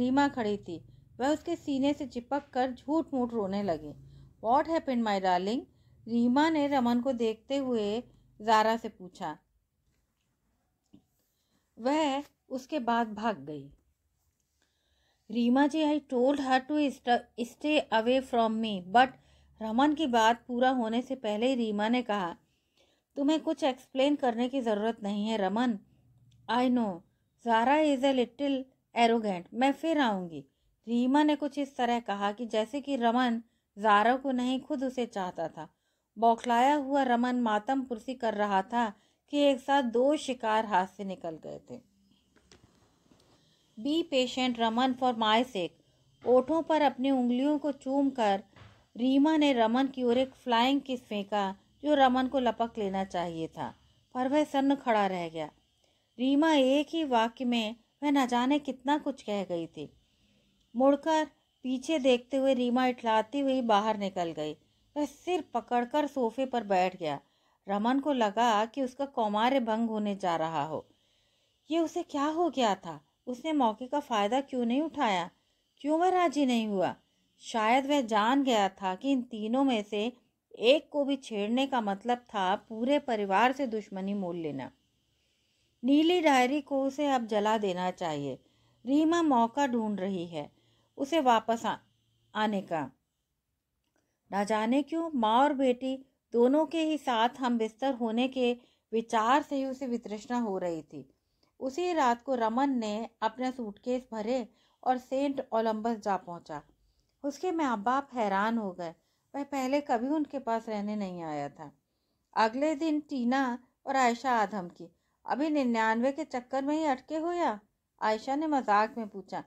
रीमा खड़ी थी वह उसके सीने से चिपक कर झूठ मूठ रोने लगी what happen my darling Reema ने रमन को देखते हुए जारा से पूछा वह उसके बाद भाग गई Reema ji I told her to stay away from me but Raman की बात पूरा होने से पहले ही रीमा ने कहा तुम्हें कुछ एक्सप्लेन करने की ज़रूरत नहीं है Raman I know Zara is a little arrogant मैं फिर आऊँगी रीमा ने कुछ इस तरह कहा कि जैसे कि रमन जारा को नहीं खुद उसे चाहता था बौखलाया हुआ रमन मातम पुरसी कर रहा था कि एक साथ दो शिकार हाथ से निकल गए थे be patient Raman for my sake ओठों पर अपनी उंगलियों को चूम कर रीमा ने रमन की ओर एक फ्लाइंग किस फेंका जो रमन को लपक लेना चाहिए था पर वह सन्न खड़ा रह गया रीमा एक ही वाक्य में वह न जाने कितना कुछ कह गई थी मुड़कर पीछे देखते हुए रीमा इटलाती हुई बाहर निकल गई वह सिर पकड़कर सोफे पर बैठ गया रमन को लगा कि उसका कौमार्य भंग होने जा रहा हो ये उसे क्या हो गया था उसने मौके का फ़ायदा क्यों नहीं उठाया क्यों वह राजी नहीं हुआ शायद वह जान गया था कि इन तीनों में से एक को भी छेड़ने का मतलब था पूरे परिवार से दुश्मनी मोल लेना नीली डायरी को उसे अब जला देना चाहिए रीमा मौका ढूंढ रही है उसे वापस आ, आने का न जाने क्यों माँ और बेटी दोनों के ही साथ हम बिस्तर होने के विचार से ही उसे वितृष्णा हो रही थी उसी रात को रमन ने अपने सूटकेस भरे और सेंट ओलंबस जा पहुंचा उसके माँ बाप हैरान हो गए वह पहले कभी उनके पास रहने नहीं आया था अगले दिन टीना और आयशा आधम की अभी निन्यानवे के चक्कर में ही अटके हो या आयशा ने मजाक में पूछा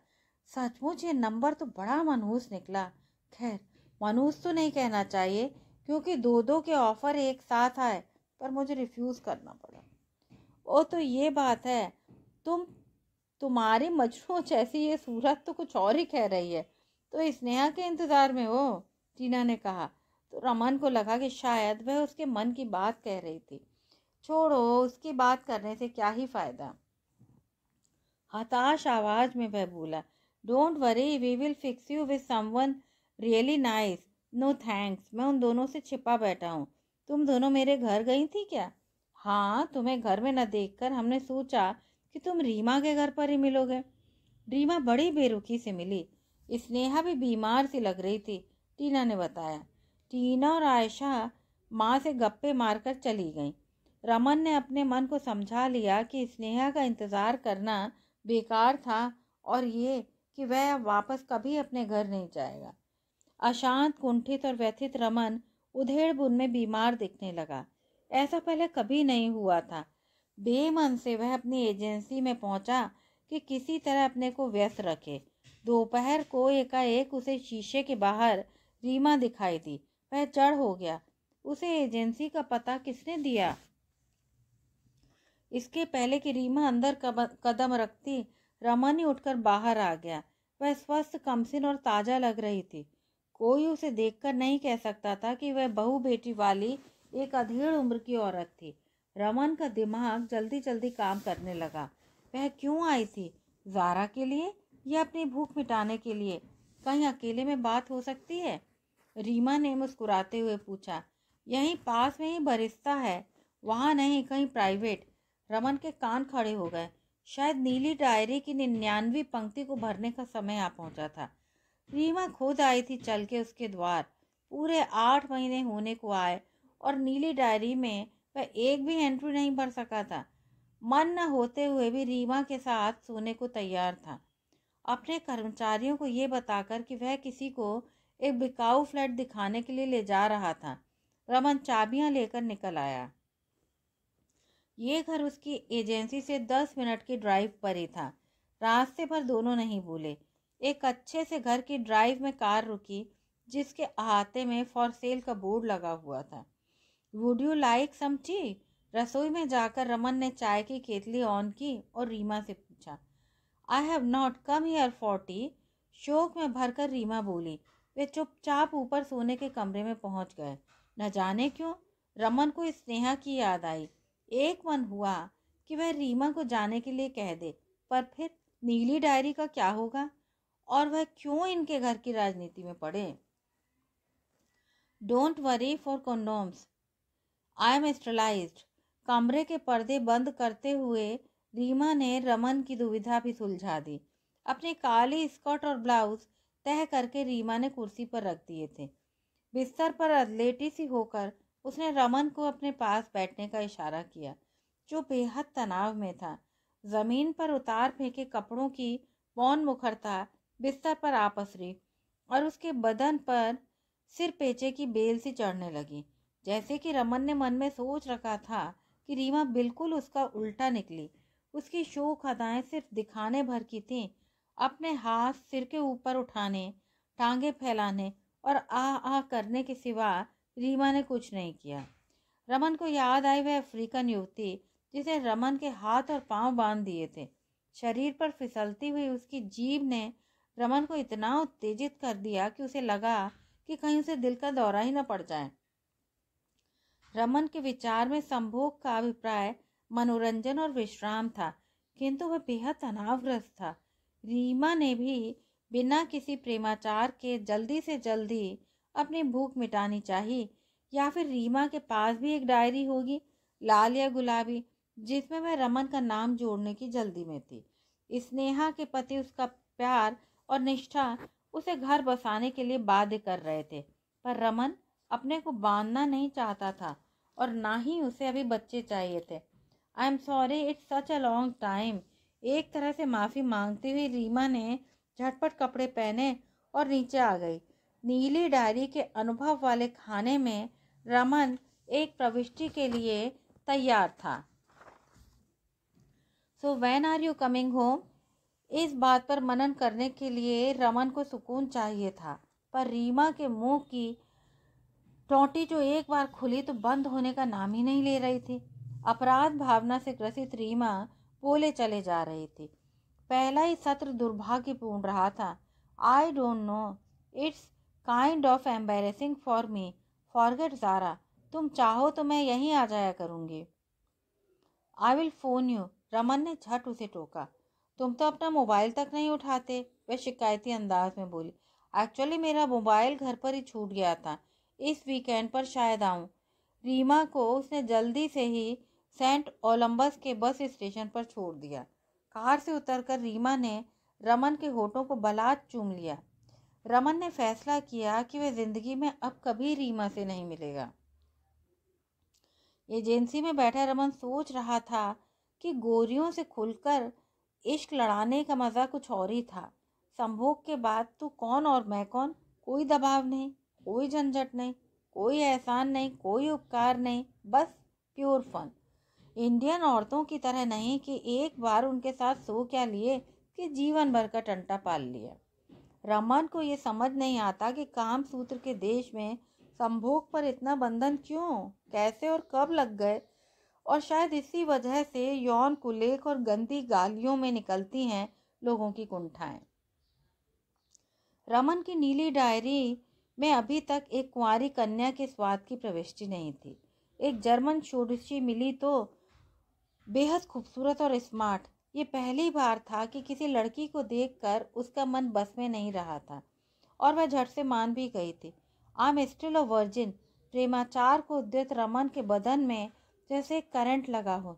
सचमुच ये नंबर तो बड़ा मनहूस निकला खैर मनूज तो नहीं कहना चाहिए क्योंकि दो दो के ऑफ़र एक साथ आए पर मुझे रिफ्यूज़ करना पड़ा ओ तो ये बात है तुम तुम्हारी मजनू [LAUGHS] जैसी ये सूरत तो कुछ और ही कह रही है तो स्नेहा के इंतज़ार में हो टीना ने कहा तो रमन को लगा कि शायद वह उसके मन की बात कह रही थी छोड़ो उसकी बात करने से क्या ही फ़ायदा हताश आवाज़ में वह बोला don't worry we will fix you with someone really nice no thanks मैं उन दोनों से छिपा बैठा हूँ तुम दोनों मेरे घर गई थी क्या हाँ तुम्हें घर में न देख हमने सोचा कि तुम रीमा के घर पर ही मिलोगे रीमा बड़ी बेरुखी से मिली स्नेहा भी बीमार सी लग रही थी टीना ने बताया टीना और आयशा माँ से गप्पे मारकर चली गईं रमन ने अपने मन को समझा लिया कि स्नेहा का इंतज़ार करना बेकार था और ये कि वह अब वापस कभी अपने घर नहीं जाएगा अशांत कुंठित और व्यथित रमन उधेड़ बुन में बीमार दिखने लगा ऐसा पहले कभी नहीं हुआ था बेमन से वह अपनी एजेंसी में पहुंचा कि किसी तरह अपने को व्यस्त रखे दोपहर को एकाएक उसे शीशे के बाहर रीमा दिखाई दी वह चढ़ हो गया उसे एजेंसी का पता किसने दिया इसके पहले कि रीमा अंदर कदम रखती रमन ही उठकर बाहर आ गया वह स्वस्थ कमसिन और ताज़ा लग रही थी कोई उसे देखकर नहीं कह सकता था कि वह बहु बेटी वाली एक अधेड़ उम्र की औरत थी रमन का दिमाग जल्दी जल्दी काम करने लगा वह क्यों आई थी जारा के लिए या अपनी भूख मिटाने के लिए कहीं अकेले में बात हो सकती है रीमा ने मुस्कुराते हुए पूछा यहीं पास में ही बरिस्ता है वहाँ नहीं कहीं प्राइवेट रमन के कान खड़े हो गए शायद नीली डायरी की निन्यानवी पंक्ति को भरने का समय आ पहुँचा था रीमा खुद आई थी चल के उसके द्वार पूरे आठ महीने होने को आए और नीली डायरी में वह एक भी एंट्री नहीं भर सका था मन न होते हुए भी रीमा के साथ सोने को तैयार था अपने कर्मचारियों को ये बताकर कि वह किसी को एक बिकाऊ फ्लैट दिखाने के लिए ले जा रहा था रमन चाबियां लेकर निकल आया ये घर उसकी एजेंसी से दस मिनट की ड्राइव पर ही था रास्ते पर दोनों नहीं भूले एक अच्छे से घर की ड्राइव में कार रुकी जिसके अहाते में फॉर सेल का बोर्ड लगा हुआ था would you like some tea रसोई में जाकर रमन ने चाय की केतली ऑन की और रीमा से पूछा I have not come here for tea शोक में भरकर रीमा बोली वे चुपचाप ऊपर सोने के कमरे में पहुंच गए न जाने क्यों रमन को स्नेहा की याद आई एक मन हुआ कि वह रीमा को जाने के लिए कह दे पर फिर नीली डायरी का क्या होगा और वह क्यों इनके घर की राजनीति में पड़े don't worry for condoms I am sterilised कमरे के पर्दे बंद करते हुए रीमा ने रमन की दुविधा भी सुलझा दी अपने काले स्कर्ट और ब्लाउज तह करके रीमा ने कुर्सी पर रख दिए थे बिस्तर पर अदलेटी सी होकर उसने रमन को अपने पास बैठने का इशारा किया जो बेहद तनाव में था ज़मीन पर उतार फेंके कपड़ों की मौन मुखरता बिस्तर पर आ पसरे और उसके बदन पर सिर पेचे की बेल सी चढ़ने लगी जैसे कि रमन ने मन में सोच रखा था कि रीमा बिल्कुल उसका उल्टा निकली उसकी शोक अदाएँ सिर्फ दिखाने भर की थीं अपने हाथ सिर के ऊपर उठाने टांगे फैलाने और आ आ करने के सिवा रीमा ने कुछ नहीं किया रमन को याद आई वह अफ्रीकन युवती जिसे रमन के हाथ और पांव बांध दिए थे शरीर पर फिसलती हुई उसकी जीभ ने रमन को इतना उत्तेजित कर दिया कि उसे लगा कि कहीं उसे दिल का दौरा ही न पड़ जाए रमन के विचार में संभोग का अभिप्राय मनोरंजन और विश्राम था किंतु वह बेहद तनावग्रस्त था रीमा ने भी बिना किसी प्रेमाचार के जल्दी से जल्दी अपनी भूख मिटानी चाहिए या फिर रीमा के पास भी एक डायरी होगी लाल या गुलाबी जिसमें वह रमन का नाम जोड़ने की जल्दी में थी स्नेहा के पति उसका प्यार और निष्ठा उसे घर बसाने के लिए बाध्य कर रहे थे पर रमन अपने को बांधना नहीं चाहता था और ना ही उसे अभी बच्चे चाहिए थे I am sorry it's such a long time एक तरह से माफ़ी मांगते हुए रीमा ने झटपट कपड़े पहने और नीचे आ गई नीली डायरी के अनुभव वाले खाने में रमन एक प्रविष्टि के लिए तैयार था so when are you coming home इस बात पर मनन करने के लिए रमन को सुकून चाहिए था पर रीमा के मुंह की टोटी जो एक बार खुली तो बंद होने का नाम ही नहीं ले रही थी अपराध भावना से ग्रसित रीमा बोले चले जा रही थी पहला ही सत्र दुर्भाग्यपूर्ण रहा था I don't know it's kind of embarrassing for me forget Zara तुम चाहो तो मैं यहीं आ जाया करूँगी I will phone you Raman ने झट उसे टोका तुम तो अपना मोबाइल तक नहीं उठाते वह शिकायती अंदाज में बोली एक्चुअली मेरा मोबाइल घर पर ही छूट गया था इस वीकेंड पर शायद आऊँ रीमा को उसने जल्दी से ही सेंट ओलंबस के बस स्टेशन पर छोड़ दिया कार से उतरकर रीमा ने रमन के होठों को बलात् चूम लिया रमन ने फैसला किया कि वह जिंदगी में अब कभी रीमा से नहीं मिलेगा एजेंसी में बैठा रमन सोच रहा था कि गोरियों से खुलकर इश्क लड़ाने का मज़ा कुछ और ही था संभोग के बाद तो कौन और मैं कौन कोई दबाव नहीं कोई झंझट नहीं कोई एहसान नहीं कोई उपकार नहीं बस प्योर फन इंडियन औरतों की तरह नहीं कि एक बार उनके साथ सो क्या लिए कि जीवन भर का टंटा पाल लिया रमन को ये समझ नहीं आता कि काम सूत्र के देश में संभोग पर इतना बंधन क्यों कैसे और कब लग गए और शायद इसी वजह से यौन कुलेख और गंदी गालियों में निकलती हैं लोगों की कुंठाएं रमन की नीली डायरी में अभी तक एक कुंवारी कन्या के स्वाद की प्रविष्टि नहीं थी एक जर्मन षोडशी मिली तो बेहद खूबसूरत और स्मार्ट ये पहली बार था कि किसी लड़की को देखकर उसका मन बस में नहीं रहा था और वह झट से मान भी गई थी आम स्टिल और वर्जिन प्रेमाचार को उद्यत रमन के बदन में जैसे करंट लगा हो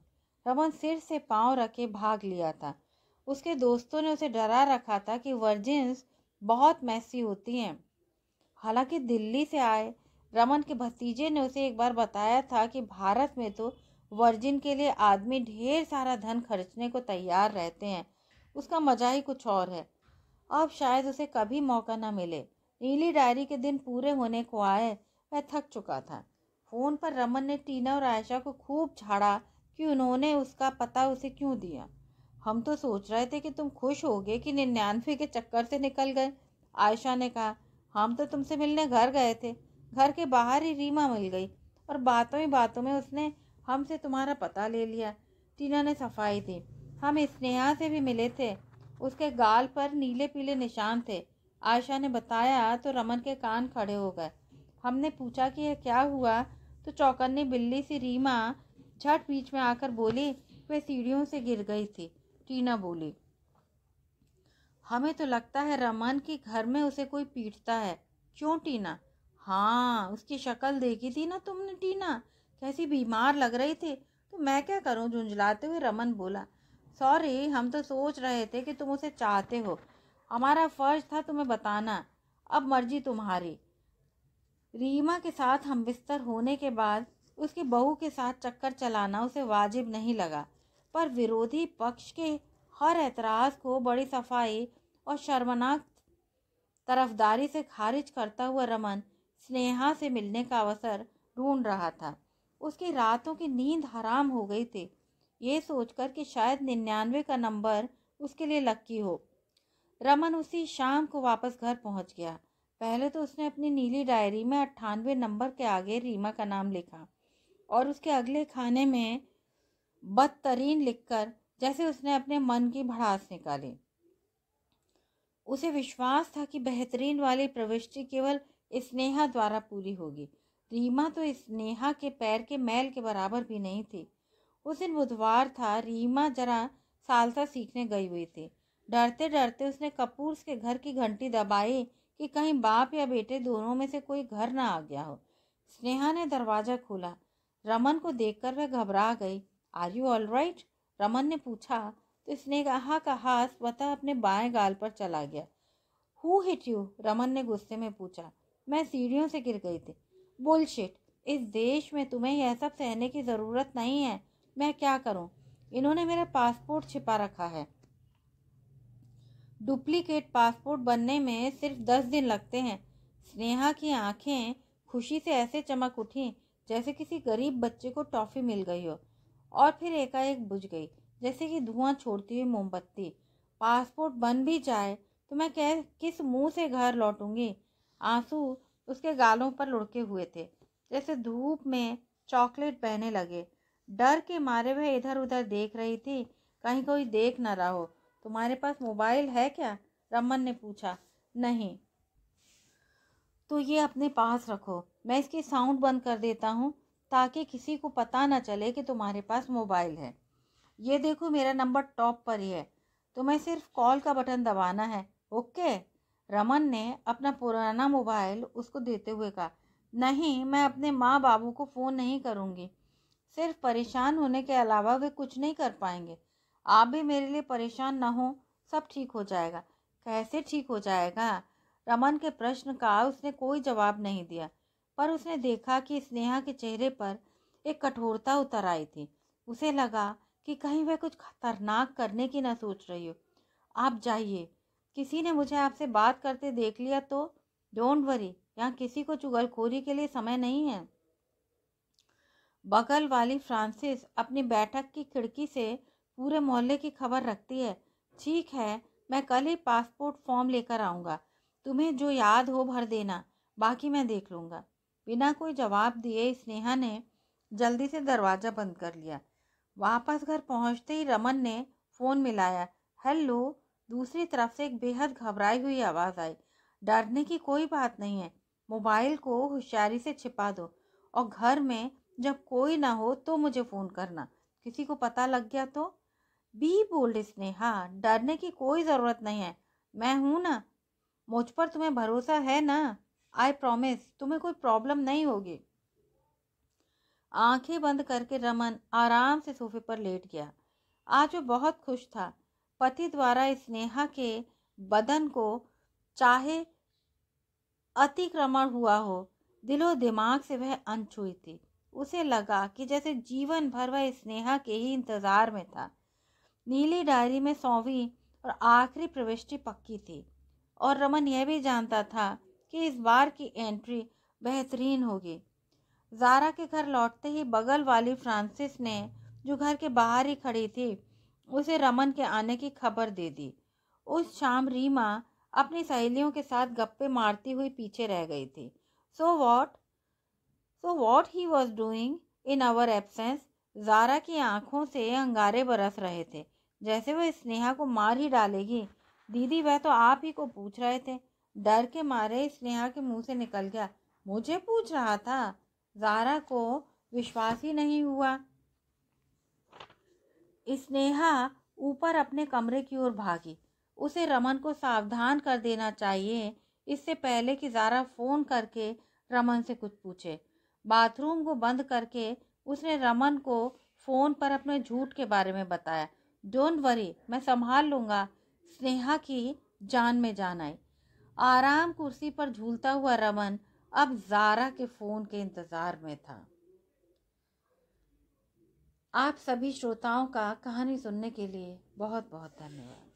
रमन सिर से पांव रखे भाग लिया था उसके दोस्तों ने उसे डरा रखा था कि वर्जिन्स बहुत मैसी होती हैं हालांकि दिल्ली से आए रमन के भतीजे ने उसे एक बार बताया था कि भारत में तो वर्जिन के लिए आदमी ढेर सारा धन खर्चने को तैयार रहते हैं उसका मजा ही कुछ और है अब शायद उसे कभी मौका ना मिले नीली डायरी के दिन पूरे होने को आए वह थक चुका था फ़ोन पर रमन ने टीना और आयशा को खूब झाड़ा कि उन्होंने उसका पता उसे क्यों दिया हम तो सोच रहे थे कि तुम खुश होगे कि निन्यानवे के चक्कर से निकल गए आयशा ने कहा हम तो तुमसे मिलने घर गए थे घर के बाहर ही रीमा मिल गई और बातों ही बातों में उसने हमसे तुम्हारा पता ले लिया टीना ने सफाई दी हम स्नेहा से भी मिले थे उसके गाल पर नीले पीले निशान थे आयशा ने बताया तो रमन के कान खड़े हो गए हमने पूछा कि यह क्या हुआ तो चौकन्नी बिल्ली से रीमा झट बीच में आकर बोले वह सीढ़ियों से गिर गई थी टीना बोली हमें तो लगता है रमन के घर में उसे कोई पीटता है क्यों टीना हाँ उसकी शक्ल देखी थी ना तुमने टीना कैसी बीमार लग रही थी तो मैं क्या करूँ झुंझलाते हुए रमन बोला सॉरी हम तो सोच रहे थे कि तुम उसे चाहते हो हमारा फर्ज था तुम्हें बताना अब मर्जी तुम्हारी रीमा के साथ हम बिस्तर होने के बाद उसकी बहू के साथ चक्कर चलाना उसे वाजिब नहीं लगा पर विरोधी पक्ष के हर एतराज़ को बड़ी सफाई और शर्मनाक तरफदारी से खारिज करता हुआ रमन स्नेहा से मिलने का अवसर ढूंढ रहा था उसकी रातों की नींद हराम हो गई थी ये सोचकर कि शायद निन्यानवे का नंबर उसके लिए लक्की हो रमन उसी शाम को वापस घर पहुंच गया पहले तो उसने अपनी नीली डायरी में अट्ठानवे नंबर के आगे रीमा का नाम लिखा और उसके अगले खाने में बदतरीन लिखकर जैसे उसने अपने मन की भड़ास निकाली उसे विश्वास था कि बेहतरीन वाली प्रविष्टि केवल स्नेहा द्वारा पूरी होगी रीमा तो स्नेहा के पैर के मैल के बराबर भी नहीं थी उस दिन बुधवार था रीमा जरा सालसा सीखने गई हुई थी डरते डरते उसने कपूर के घर की घंटी दबाई कि कहीं बाप या बेटे दोनों में से कोई घर ना आ गया हो स्नेहा ने दरवाज़ा खोला रमन को देखकर वह घबरा गई are you all right Raman ने पूछा तो स्नेहा का हाथ स्वतः अपने बाएं गाल पर चला गया हु हिट यू रमन ने गुस्से में पूछा मैं सीढ़ियों से गिर गई थी बुलशिट इस देश में तुम्हें यह सब सहने की ज़रूरत नहीं है मैं क्या करूं? इन्होंने मेरा पासपोर्ट छिपा रखा है डुप्लीकेट पासपोर्ट बनने में सिर्फ दस दिन लगते हैं स्नेहा की आंखें खुशी से ऐसे चमक उठी जैसे किसी गरीब बच्चे को टॉफ़ी मिल गई हो और फिर एकाएक बुझ गई जैसे कि धुआं छोड़ती हुई मोमबत्ती पासपोर्ट बन भी जाए तो मैं कह किस मुंह से घर लौटूंगी आंसू उसके गालों पर लुढ़के हुए थे जैसे धूप में चॉकलेट पहने लगे डर के मारे वह इधर उधर देख रही थी कहीं कोई देख न रहा हो तुम्हारे पास मोबाइल है क्या रमन ने पूछा नहीं तो ये अपने पास रखो मैं इसकी साउंड बंद कर देता हूँ ताकि किसी को पता ना चले कि तुम्हारे पास मोबाइल है ये देखो मेरा नंबर टॉप पर ही है तुम्हें सिर्फ कॉल का बटन दबाना है ओके रमन ने अपना पुराना मोबाइल उसको देते हुए कहा नहीं मैं अपने माँ बाबू को फ़ोन नहीं करूँगी सिर्फ परेशान होने के अलावा वे कुछ नहीं कर पाएंगे आप भी मेरे लिए परेशान ना हो सब ठीक हो जाएगा कैसे ठीक हो जाएगा रमन के प्रश्न का उसने कोई जवाब नहीं दिया पर उसने देखा कि स्नेहा के चेहरे पर एक कठोरता उतर आई थी उसे लगा कि कहीं वह कुछ खतरनाक करने की ना सोच रही हो आप जाइए किसी ने मुझे आपसे बात करते देख लिया तो डोंट वरी यहाँ किसी को चुगलखोरी के लिए समय नहीं है बगल वाली फ्रांसिस अपनी बैठक की खिड़की से पूरे मोहल्ले की खबर रखती है ठीक है मैं कल ही पासपोर्ट फॉर्म लेकर आऊँगा तुम्हें जो याद हो भर देना बाकी मैं देख लूँगा बिना कोई जवाब दिए स्नेहा ने जल्दी से दरवाज़ा बंद कर लिया वापस घर पहुँचते ही रमन ने फ़ोन मिलाया हेलो दूसरी तरफ से एक बेहद घबराई हुई आवाज़ आई डरने की कोई बात नहीं है मोबाइल को होशियारी से छिपा दो और घर में जब कोई ना हो तो मुझे फ़ोन करना किसी को पता लग गया तो बी बोल्ड स्नेहा डरने की कोई ज़रूरत नहीं है मैं हूं ना मुझ पर तुम्हें भरोसा है ना आई प्रॉमिस तुम्हें कोई प्रॉब्लम नहीं होगी आंखें बंद करके रमन आराम से सोफे पर लेट गया आज वो बहुत खुश था पति द्वारा स्नेहा के बदन को चाहे अतिक्रमण हुआ हो दिलो दिमाग से वह अनछुई थी उसे लगा कि जैसे जीवन भर वह स्नेहा के ही इंतज़ार में था नीली डायरी में सौवीं और आखिरी प्रविष्टि पक्की थी और रमन यह भी जानता था कि इस बार की एंट्री बेहतरीन होगी जारा के घर लौटते ही बगल वाली फ्रांसिस ने जो घर के बाहर ही खड़ी थी उसे रमन के आने की खबर दे दी उस शाम रीमा अपनी सहेलियों के साथ गप्पे मारती हुई पीछे रह गई थी so what so what he was doing in our absence Zara की आंखों से अंगारे बरस रहे थे जैसे वह स्नेहा को मार ही डालेगी दीदी वह तो आप ही को पूछ रहे थे डर के मारे स्नेहा के मुंह से निकल गया मुझे पूछ रहा था जारा को विश्वास ही नहीं हुआ स्नेहा ऊपर अपने कमरे की ओर भागी उसे रमन को सावधान कर देना चाहिए इससे पहले कि जारा फ़ोन करके रमन से कुछ पूछे बाथरूम को बंद करके उसने रमन को फ़ोन पर अपने झूठ के बारे में बताया डोंट वरी मैं संभाल लूँगा स्नेहा की जान में जान आई आराम कुर्सी पर झूलता हुआ रमन अब जारा के फोन के इंतजार में था आप सभी श्रोताओं का कहानी सुनने के लिए बहुत बहुत धन्यवाद